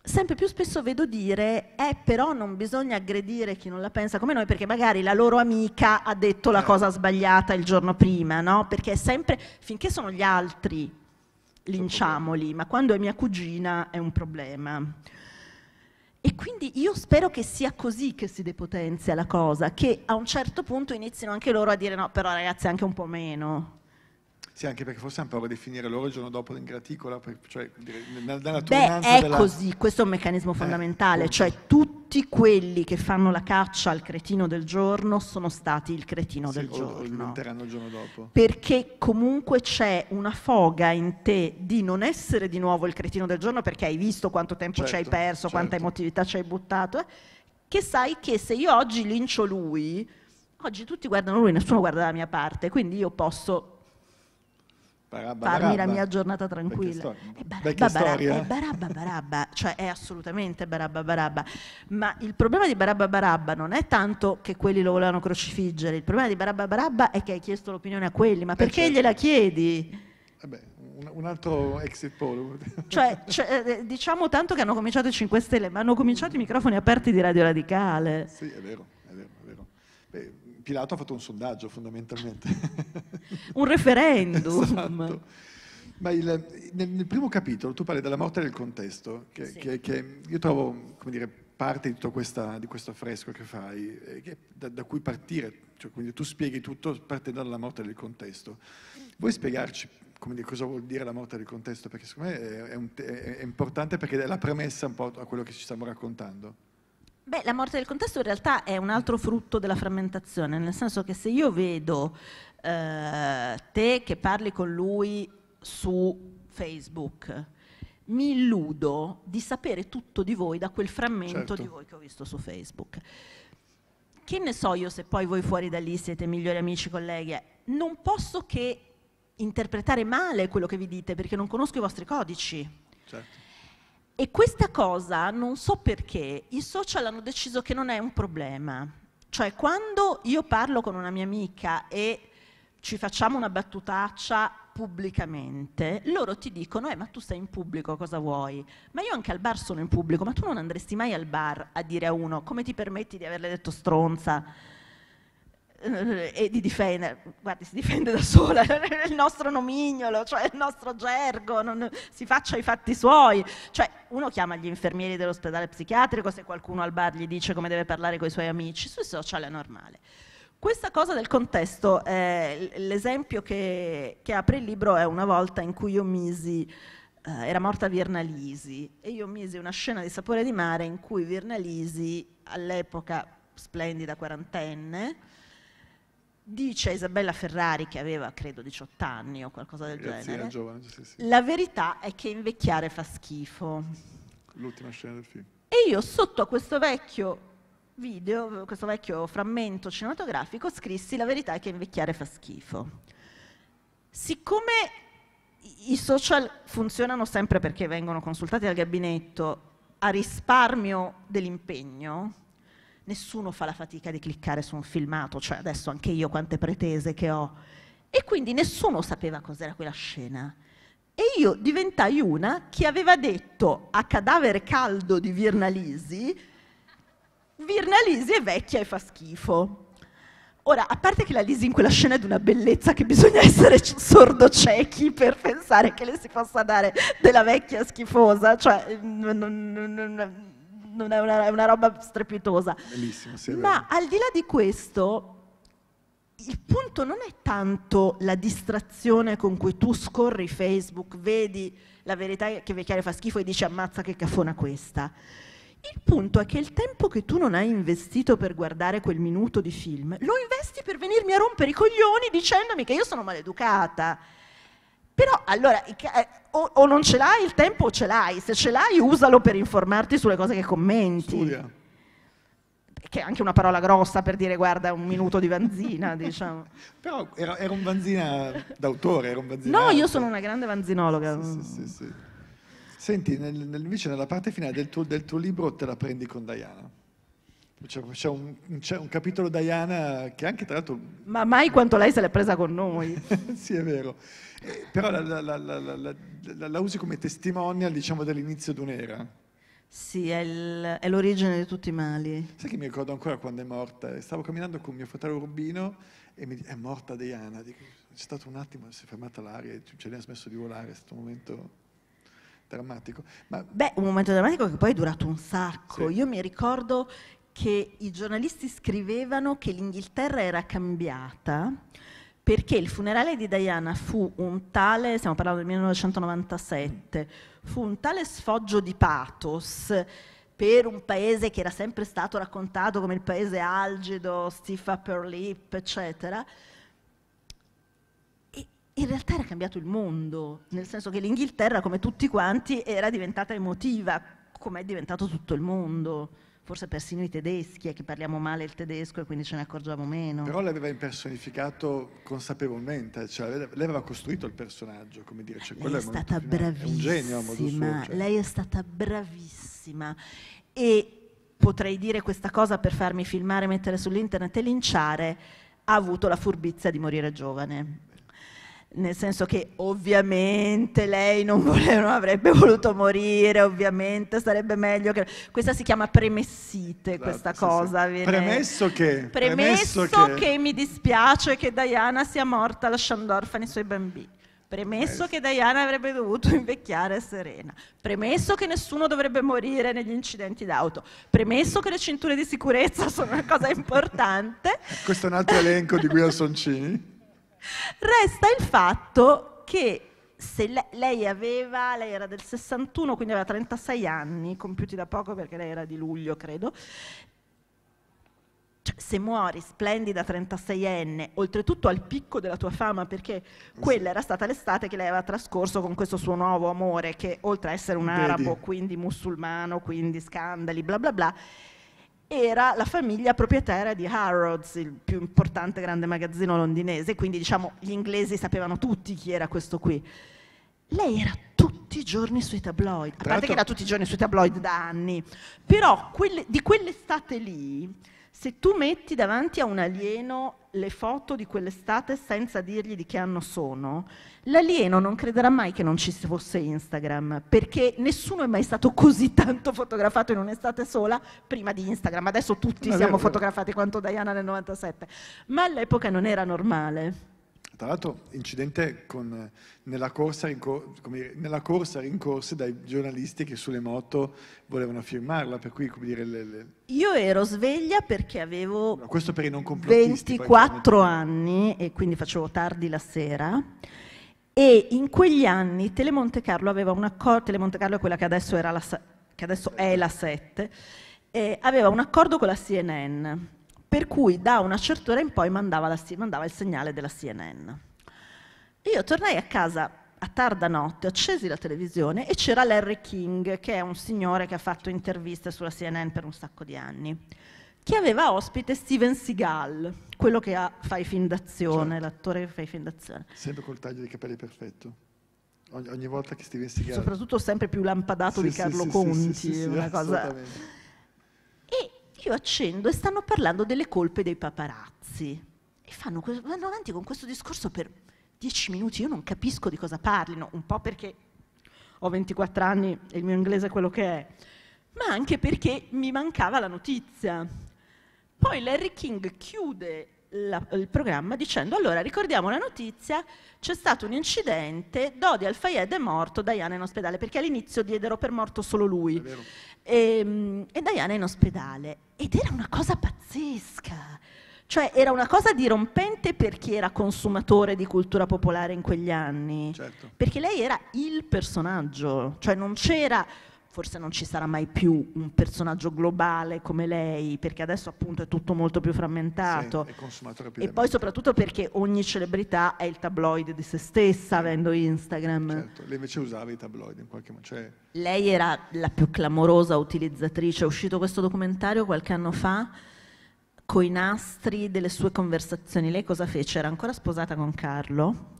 Sempre più spesso vedo dire, eh però non bisogna aggredire chi non la pensa come noi perché magari la loro amica ha detto la eh. cosa sbagliata il giorno prima, no? Perché è sempre, finché sono gli altri linciamoli, ma quando è mia cugina è un problema. E quindi io spero che sia così che si depotenzia la cosa, che a un certo punto inizino anche loro a dire no, però ragazzi anche un po' meno. Sì, anche perché forse hanno paura di finire loro il giorno dopo l'ingraticola, cioè nella Beh, è della... così, questo è un meccanismo eh. fondamentale, eh. cioè tu tutti quelli che fanno la caccia al cretino del giorno sono stati il cretino sì, del giorno. il giorno dopo. Perché comunque c'è una foga in te di non essere di nuovo il cretino del giorno perché hai visto quanto tempo certo, ci hai certo, perso, certo. quanta emotività ci hai buttato, eh, che sai che se io oggi lincio lui, oggi tutti guardano lui, nessuno guarda la mia parte, quindi io posso Barabba, farmi barabba. la mia giornata tranquilla. È barabba barabba, è barabba barabba, cioè è assolutamente barabba barabba. Ma il problema di barabba barabba non è tanto che quelli lo volevano crocifiggere, il problema di barabba barabba è che hai chiesto l'opinione a quelli, ma eh, perché certo. gliela chiedi? Vabbè, un, altro exit poll. Cioè, cioè, eh, eh, diciamo tanto che hanno cominciato i 5 Stelle, ma hanno cominciato i microfoni aperti di Radio Radicale. Sì, è vero, è vero, è vero. Beh, Pilato ha fatto un sondaggio fondamentalmente. un referendum. esatto. Ma il, nel, nel, primo capitolo tu parli della morte del contesto, che, sì. che, che io trovo dire, parte di tutto questa, di questo affresco che fai, eh, che, da, da, cui partire, cioè, quindi tu spieghi tutto partendo dalla morte del contesto. Vuoi spiegarci dire, cosa vuol dire la morte del contesto? Perché secondo me è, è, un, è, è importante perché è la premessa un po' a quello che ci stiamo raccontando. Beh, la morte del contesto in realtà è un altro frutto della frammentazione, nel senso che se io vedo eh, te che parli con lui su Facebook, mi illudo di sapere tutto di voi da quel frammento certo. di voi che ho visto su Facebook. Che ne so io se poi voi fuori da lì siete migliori amici, colleghi? Non posso che interpretare male quello che vi dite perché non conosco i vostri codici. Certo. E questa cosa, non so perché, i social hanno deciso che non è un problema. Cioè, quando io parlo con una mia amica e ci facciamo una battutaccia pubblicamente, loro ti dicono, eh, ma tu sei in pubblico, cosa vuoi? Ma io anche al bar sono in pubblico, ma tu non andresti mai al bar a dire a uno, come ti permetti di averle detto stronza? Eh, e di difendere, guardi si difende da sola, il nostro nomignolo, cioè il nostro gergo, non, si faccia i fatti suoi, cioè uno chiama gli infermieri dell'ospedale psichiatrico se qualcuno al bar gli dice come deve parlare con i suoi amici, sui social è normale. Questa cosa del contesto, eh, l'esempio che, che, apre il libro è una volta in cui io misi, eh, era morta Virnalisi, e io misi una scena di sapore di mare in cui Virnalisi, all'epoca splendida quarantenne, dice Isabella Ferrari, che aveva credo 18 anni o qualcosa del Ragazzina genere, giovane, sì, sì. la verità è che invecchiare fa schifo. L'ultima scena del film. E io sotto a questo vecchio video, questo vecchio frammento cinematografico, scrissi la verità è che invecchiare fa schifo. Siccome i social funzionano sempre perché vengono consultati al gabinetto a risparmio dell'impegno, nessuno fa la fatica di cliccare su un filmato, cioè adesso anche io quante pretese che ho. E quindi nessuno sapeva cos'era quella scena. E io diventai una che aveva detto a cadavere caldo di Virnalisi, Virnalisi è vecchia e fa schifo. Ora, a parte che la Lisi in quella scena è di una bellezza che bisogna essere sordociechi per pensare che le si possa dare della vecchia schifosa, cioè mm, non, non, non, non è una, una roba strepitosa. Bellissimo, sì, Ma al di là di questo, il punto non è tanto la distrazione con cui tu scorri Facebook, vedi la verità che Vecchiare fa schifo e dici ammazza che caffona questa. Il punto è che il tempo che tu non hai investito per guardare quel minuto di film, lo investi per venirmi a rompere i coglioni dicendomi che io sono maleducata però allora eh, o, o non ce l'hai il tempo o ce l'hai, se ce l'hai usalo per informarti sulle cose che commenti. Studia. Che è anche una parola grossa per dire guarda un minuto di Vanzina, diciamo. Però era, era, un Vanzina d'autore, era un Vanzina. No, io sono una grande vanzinologa. Sì, sì, sì, Senti, nel, nel, invece nella parte finale del tuo, del tuo libro te la prendi con Diana. C'è, c'è, un, c'è, un, capitolo Diana che anche tra l'altro... Ma mai quanto lei se l'è presa con noi. sì, è vero. Eh, però la, la, la, la, usi come testimonial, diciamo, dell'inizio di un'era. Sì, è, il, è, l'origine di tutti i mali. Sai che mi ricordo ancora quando è morta? Stavo camminando con mio fratello Urbino e mi dice, è morta Diana. Dico, c'è stato un attimo, si è fermata l'aria, ce ne ha smesso di volare, è stato un momento drammatico. Ma... Beh, un momento drammatico che poi è durato un sacco. Sì. Io mi ricordo che i giornalisti scrivevano che l'Inghilterra era cambiata perché il funerale di Diana fu un tale, stiamo parlando del 1997, fu un tale sfoggio di pathos per un paese che era sempre stato raccontato come il paese algido, stiff upper lip, eccetera, in realtà era cambiato il mondo, nel senso che l'Inghilterra, come tutti quanti, era diventata emotiva, come è diventato tutto il mondo forse persino i tedeschi, è che parliamo male il tedesco e quindi ce ne accorgiamo meno. Però l'aveva impersonificato consapevolmente, cioè lei aveva costruito il personaggio, come dire, cioè, lei è, è stata bravissima, è un genio a modo suo, cioè. lei è stata bravissima e potrei dire questa cosa per farmi filmare, mettere sull'internet e linciare, ha avuto la furbizia di morire giovane nel senso che ovviamente lei non, voleva, non, avrebbe voluto morire, ovviamente sarebbe meglio che... Questa si chiama premessite, esatto, questa sì, cosa. Sì. Viene... Premesso che... Premesso, premesso che... che... mi dispiace che Diana sia morta lasciando orfani i suoi bambini. Premesso, premesso che Diana avrebbe dovuto invecchiare serena, premesso che nessuno dovrebbe morire negli incidenti d'auto, premesso che le cinture di sicurezza sono una cosa importante. Questo è un altro elenco di Guido Soncini. Resta il fatto che se le, lei aveva, lei era del 61, quindi aveva 36 anni, compiuti da poco perché lei era di luglio, credo. Cioè, se muori splendida 36enne, oltretutto al picco della tua fama, perché eh quella era stata l'estate che lei aveva trascorso con questo suo nuovo amore, che oltre a essere un Vedi. arabo, quindi musulmano, quindi scandali, bla bla bla, era la famiglia proprietaria di Harrods, il più importante grande magazzino londinese, quindi diciamo gli inglesi sapevano tutti chi era questo qui. Lei era tutti i giorni sui tabloid, a parte che era tutti i giorni sui tabloid da anni, però quelle, di quell'estate lì, se tu metti davanti a un alieno le foto di quell'estate senza dirgli di che anno sono, L'alieno non crederà mai che non ci fosse Instagram, perché nessuno è mai stato così tanto fotografato in un'estate sola prima di Instagram. Adesso tutti non siamo fotografati quanto Diana nel 97, ma all'epoca non era normale. Tra l'altro incidente con, nella, corsa, rincor dire, nella corsa rincorse dai giornalisti che sulle moto volevano firmarla, per cui come dire... Le, le... Io ero sveglia perché avevo per 24 poi, anni e quindi facevo tardi la sera e in quegli anni Telemonte Carlo aveva un accordo, Telemonte Carlo è quella che adesso, la, che adesso è la 7, eh, aveva un accordo con la CNN, per cui da una certa ora in poi mandava, la, mandava il segnale della CNN. Io tornai a casa a tarda notte, accesi la televisione e c'era Larry King, che è un signore che ha fatto interviste sulla CNN per un sacco di anni che aveva ospite Steven Seagal, quello che ha, fa i film d'azione, certo. l'attore che fa i film d'azione. Sempre col taglio di capelli perfetto. Ogni, ogni, volta che Steven Seagal... Soprattutto sempre più lampadato sì, di Carlo sì, Conti, sì, una cosa... E io accendo e stanno parlando delle colpe dei paparazzi. E fanno, vanno avanti con questo discorso per dieci minuti. Io non capisco di cosa parlino, un po' perché ho 24 anni e il mio inglese è quello che è, ma anche perché mi mancava la notizia poi Larry King chiude la, il programma dicendo allora ricordiamo la notizia c'è stato un incidente Dodi Al-Fayed è morto Diana è in ospedale perché all'inizio diedero per morto solo lui e, ehm, e Diana è in ospedale ed era una cosa pazzesca cioè era una cosa dirompente per chi era consumatore di cultura popolare in quegli anni certo. perché lei era il personaggio cioè non c'era forse non ci sarà mai più un personaggio globale come lei, perché adesso appunto è tutto molto più frammentato. Sì, e poi soprattutto perché ogni celebrità è il tabloid di se stessa, avendo Instagram. Certo, lei invece usava i tabloid in qualche modo. Cioè... Lei era la più clamorosa utilizzatrice, è uscito questo documentario qualche anno fa coi nastri delle sue conversazioni. Lei cosa fece? Era ancora sposata con Carlo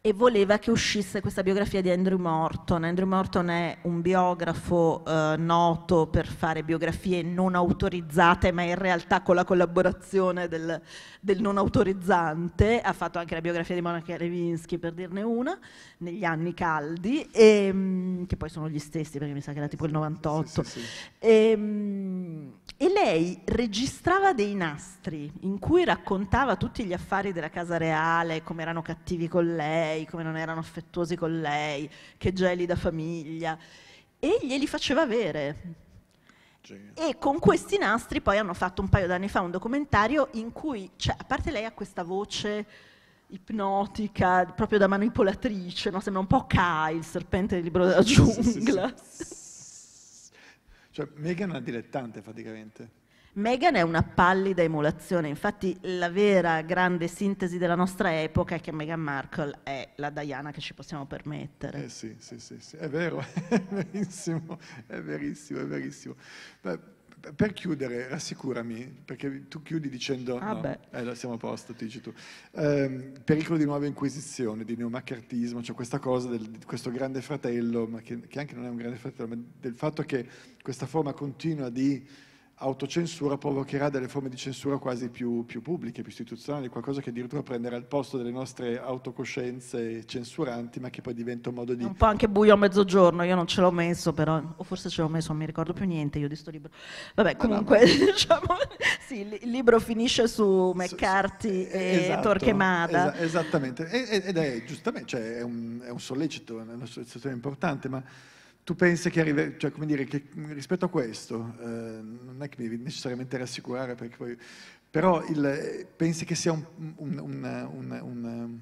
e voleva che uscisse questa biografia di Andrew Morton. Andrew Morton è un biografo eh, noto per fare biografie non autorizzate, ma in realtà con la collaborazione del, del non autorizzante, ha fatto anche la biografia di Monica Lewinsky per dirne una, negli anni caldi, e, ehm, che poi sono gli stessi perché mi sa che era tipo il 98. Sì, sì, sì. E, ehm, e lei registrava dei nastri in cui raccontava tutti gli affari della casa reale, come erano cattivi con lei, lei, come non erano affettuosi con lei, che gelida famiglia, e glieli faceva avere. E con questi nastri poi hanno fatto un paio d'anni fa un documentario in cui, cioè, a parte lei ha questa voce ipnotica, proprio da manipolatrice, no? sembra un po' Kai, il serpente del libro della giungla. Sì, sì, sì. cioè, Megan è una dilettante praticamente. Meghan è una pallida emulazione, infatti la vera grande sintesi della nostra epoca è che Meghan Markle è la Diana che ci possiamo permettere. Eh sì, sì, sì, sì. è vero, è verissimo, è verissimo, è verissimo. Beh, per chiudere, rassicurami, perché tu chiudi dicendo ah, no, eh, siamo a posto, ti dici tu. Eh, pericolo di nuova inquisizione, di neomaccartismo, cioè questa cosa del, di questo grande fratello, ma che, che, anche non è un grande fratello, ma del fatto che questa forma continua di autocensura provocherà delle forme di censura quasi più, più, pubbliche, più istituzionali, qualcosa che addirittura prenderà il posto delle nostre autocoscienze censuranti, ma che poi diventa un modo di... Un po' anche buio a mezzogiorno, io non ce l'ho messo però, o forse ce l'ho messo, non mi ricordo più niente, io di sto libro. Vabbè, comunque, no, no, ma... diciamo, sì, il libro finisce su McCarthy su, su, e esatto, Torquemada. Es esattamente, ed è giustamente, cioè, è, un, è un sollecito, è una sollecitazione importante, ma tu pensi che, arrive, cioè, come dire, che rispetto a questo, eh, non è che mi devi necessariamente rassicurare, poi, però il, pensi che sia un, un, un, un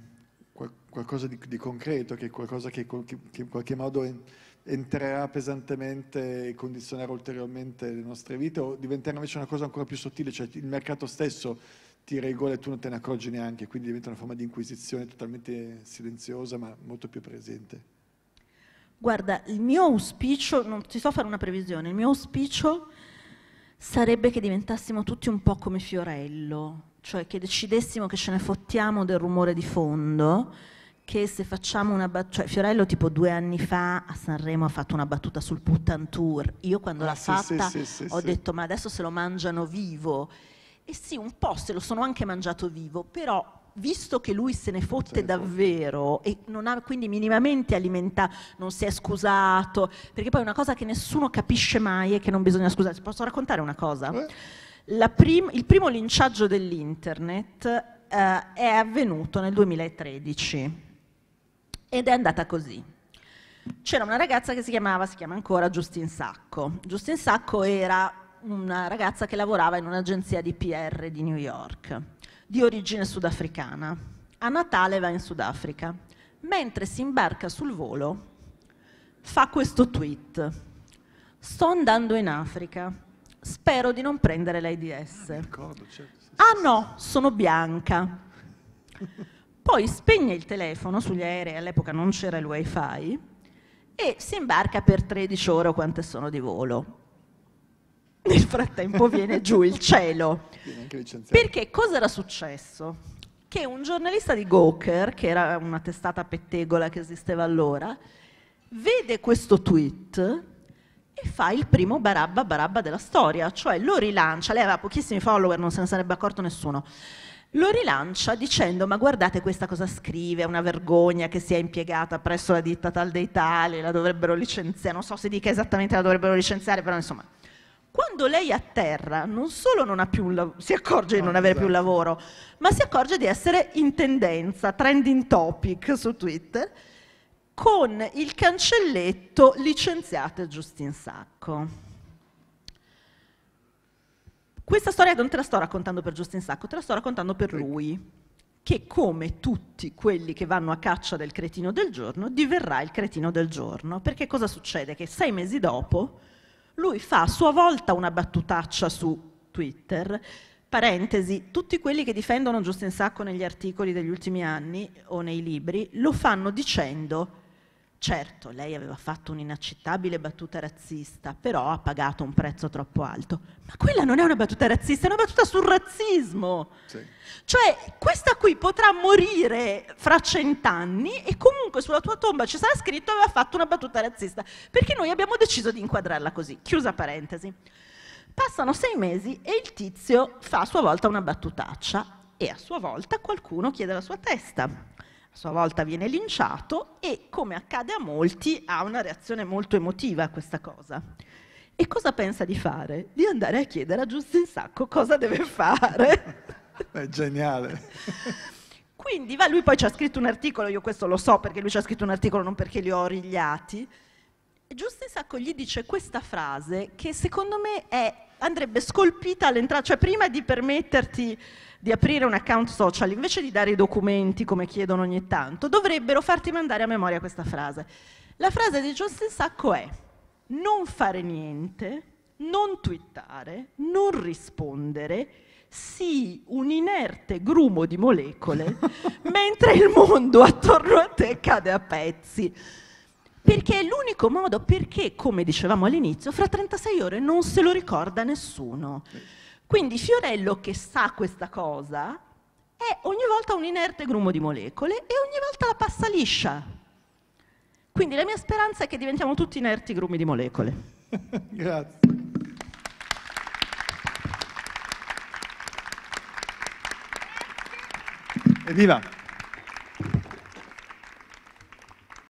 qualcosa di, di, concreto, che qualcosa che, che, in qualche modo entrerà pesantemente e condizionerà ulteriormente le nostre vite o diventerà invece una cosa ancora più sottile, cioè il mercato stesso ti regola e tu non te ne accorgi neanche, quindi diventa una forma di inquisizione totalmente silenziosa ma molto più presente. Guarda, il mio auspicio, non ti so fare una previsione, il mio auspicio sarebbe che diventassimo tutti un po' come Fiorello, cioè che decidessimo che ce ne fottiamo del rumore di fondo, che se facciamo una battuta, cioè Fiorello tipo due anni fa a Sanremo ha fatto una battuta sul Puttan Tour, io quando ah, l'ha sì, fatta sì, sì, ho detto ma adesso se lo mangiano vivo, e sì un po' se lo sono anche mangiato vivo, però visto che lui se ne fotte davvero e non ha quindi minimamente alimentato, non si è scusato, perché poi una cosa che nessuno capisce mai è che non bisogna scusarsi. Posso raccontare una cosa? Eh? Prim il primo linciaggio dell'internet Uh, è avvenuto nel 2013 ed è andata così. C'era una ragazza che si chiamava, si chiama ancora Giustin Sacco. Giustin Sacco era una ragazza che lavorava in un'agenzia di PR di New York di origine sudafricana. A Natale va in Sudafrica. Mentre si imbarca sul volo, fa questo tweet. Sto andando in Africa. Spero di non prendere l'AIDS. Ah, certo, ah no, sono bianca. Poi spegne il telefono sugli aerei, all'epoca non c'era il wifi, e si imbarca per 13 ore o quante sono di volo. Nel frattempo viene giù il cielo. Perché cosa era successo? Che un giornalista di Gawker, che era una testata pettegola che esisteva allora, vede questo tweet e fa il primo barabba barabba della storia, cioè lo rilancia, lei aveva pochissimi follower, non se ne sarebbe accorto nessuno, lo rilancia dicendo ma guardate questa cosa scrive, è una vergogna che si è impiegata presso la ditta tal dei tali, la dovrebbero licenziare, non so se dica esattamente la dovrebbero licenziare, però insomma quando lei atterra, non solo non lav- si accorge di ah, non avere più un esatto. lavoro, ma si accorge di essere in tendenza, trending topic su Twitter, con il cancelletto licenziate Giustin sacco. Questa storia non te la sto raccontando per Giustin Sacco, te la sto raccontando per lui, che come tutti quelli che vanno a caccia del cretino del giorno, diverrà il cretino del giorno. Perché cosa succede? Che sei mesi dopo lui fa a sua volta una battutaccia su Twitter, parentesi, tutti quelli che difendono Justin Sacco negli articoli degli ultimi anni o nei libri lo fanno dicendo Certo, lei aveva fatto un'inaccettabile battuta razzista, però ha pagato un prezzo troppo alto. Ma quella non è una battuta razzista, è una battuta sul razzismo. Sì. Cioè, questa qui potrà morire fra cent'anni e comunque sulla tua tomba ci sarà scritto aveva fatto una battuta razzista, perché noi abbiamo deciso di inquadrarla così. Chiusa parentesi. Passano sei mesi e il tizio fa a sua volta una battutaccia e a sua volta qualcuno chiede la sua testa a sua volta viene linciato e, come accade a molti, ha una reazione molto emotiva a questa cosa. E cosa pensa di fare? Di andare a chiedere a Justin Sacco cosa deve fare. È geniale. Quindi va, lui poi ci ha scritto un articolo, io questo lo so perché lui ci ha scritto un articolo non perché li ho rigliati. Justin Sacco gli dice questa frase che secondo me è, andrebbe scolpita all'entrata, cioè prima di permetterti di aprire un account social, invece di dare i documenti come chiedono ogni tanto, dovrebbero farti mandare a memoria questa frase. La frase di Justin Sacco è non fare niente, non twittare, non rispondere, sii un inerte grumo di molecole mentre il mondo attorno a te cade a pezzi. Perché è l'unico modo, perché come dicevamo all'inizio, fra 36 ore non se lo ricorda nessuno. Quindi Fiorello che sa questa cosa è ogni volta un inerte grumo di molecole e ogni volta la passa liscia. Quindi la mia speranza è che diventiamo tutti inerti grumi di molecole. Grazie. Evviva!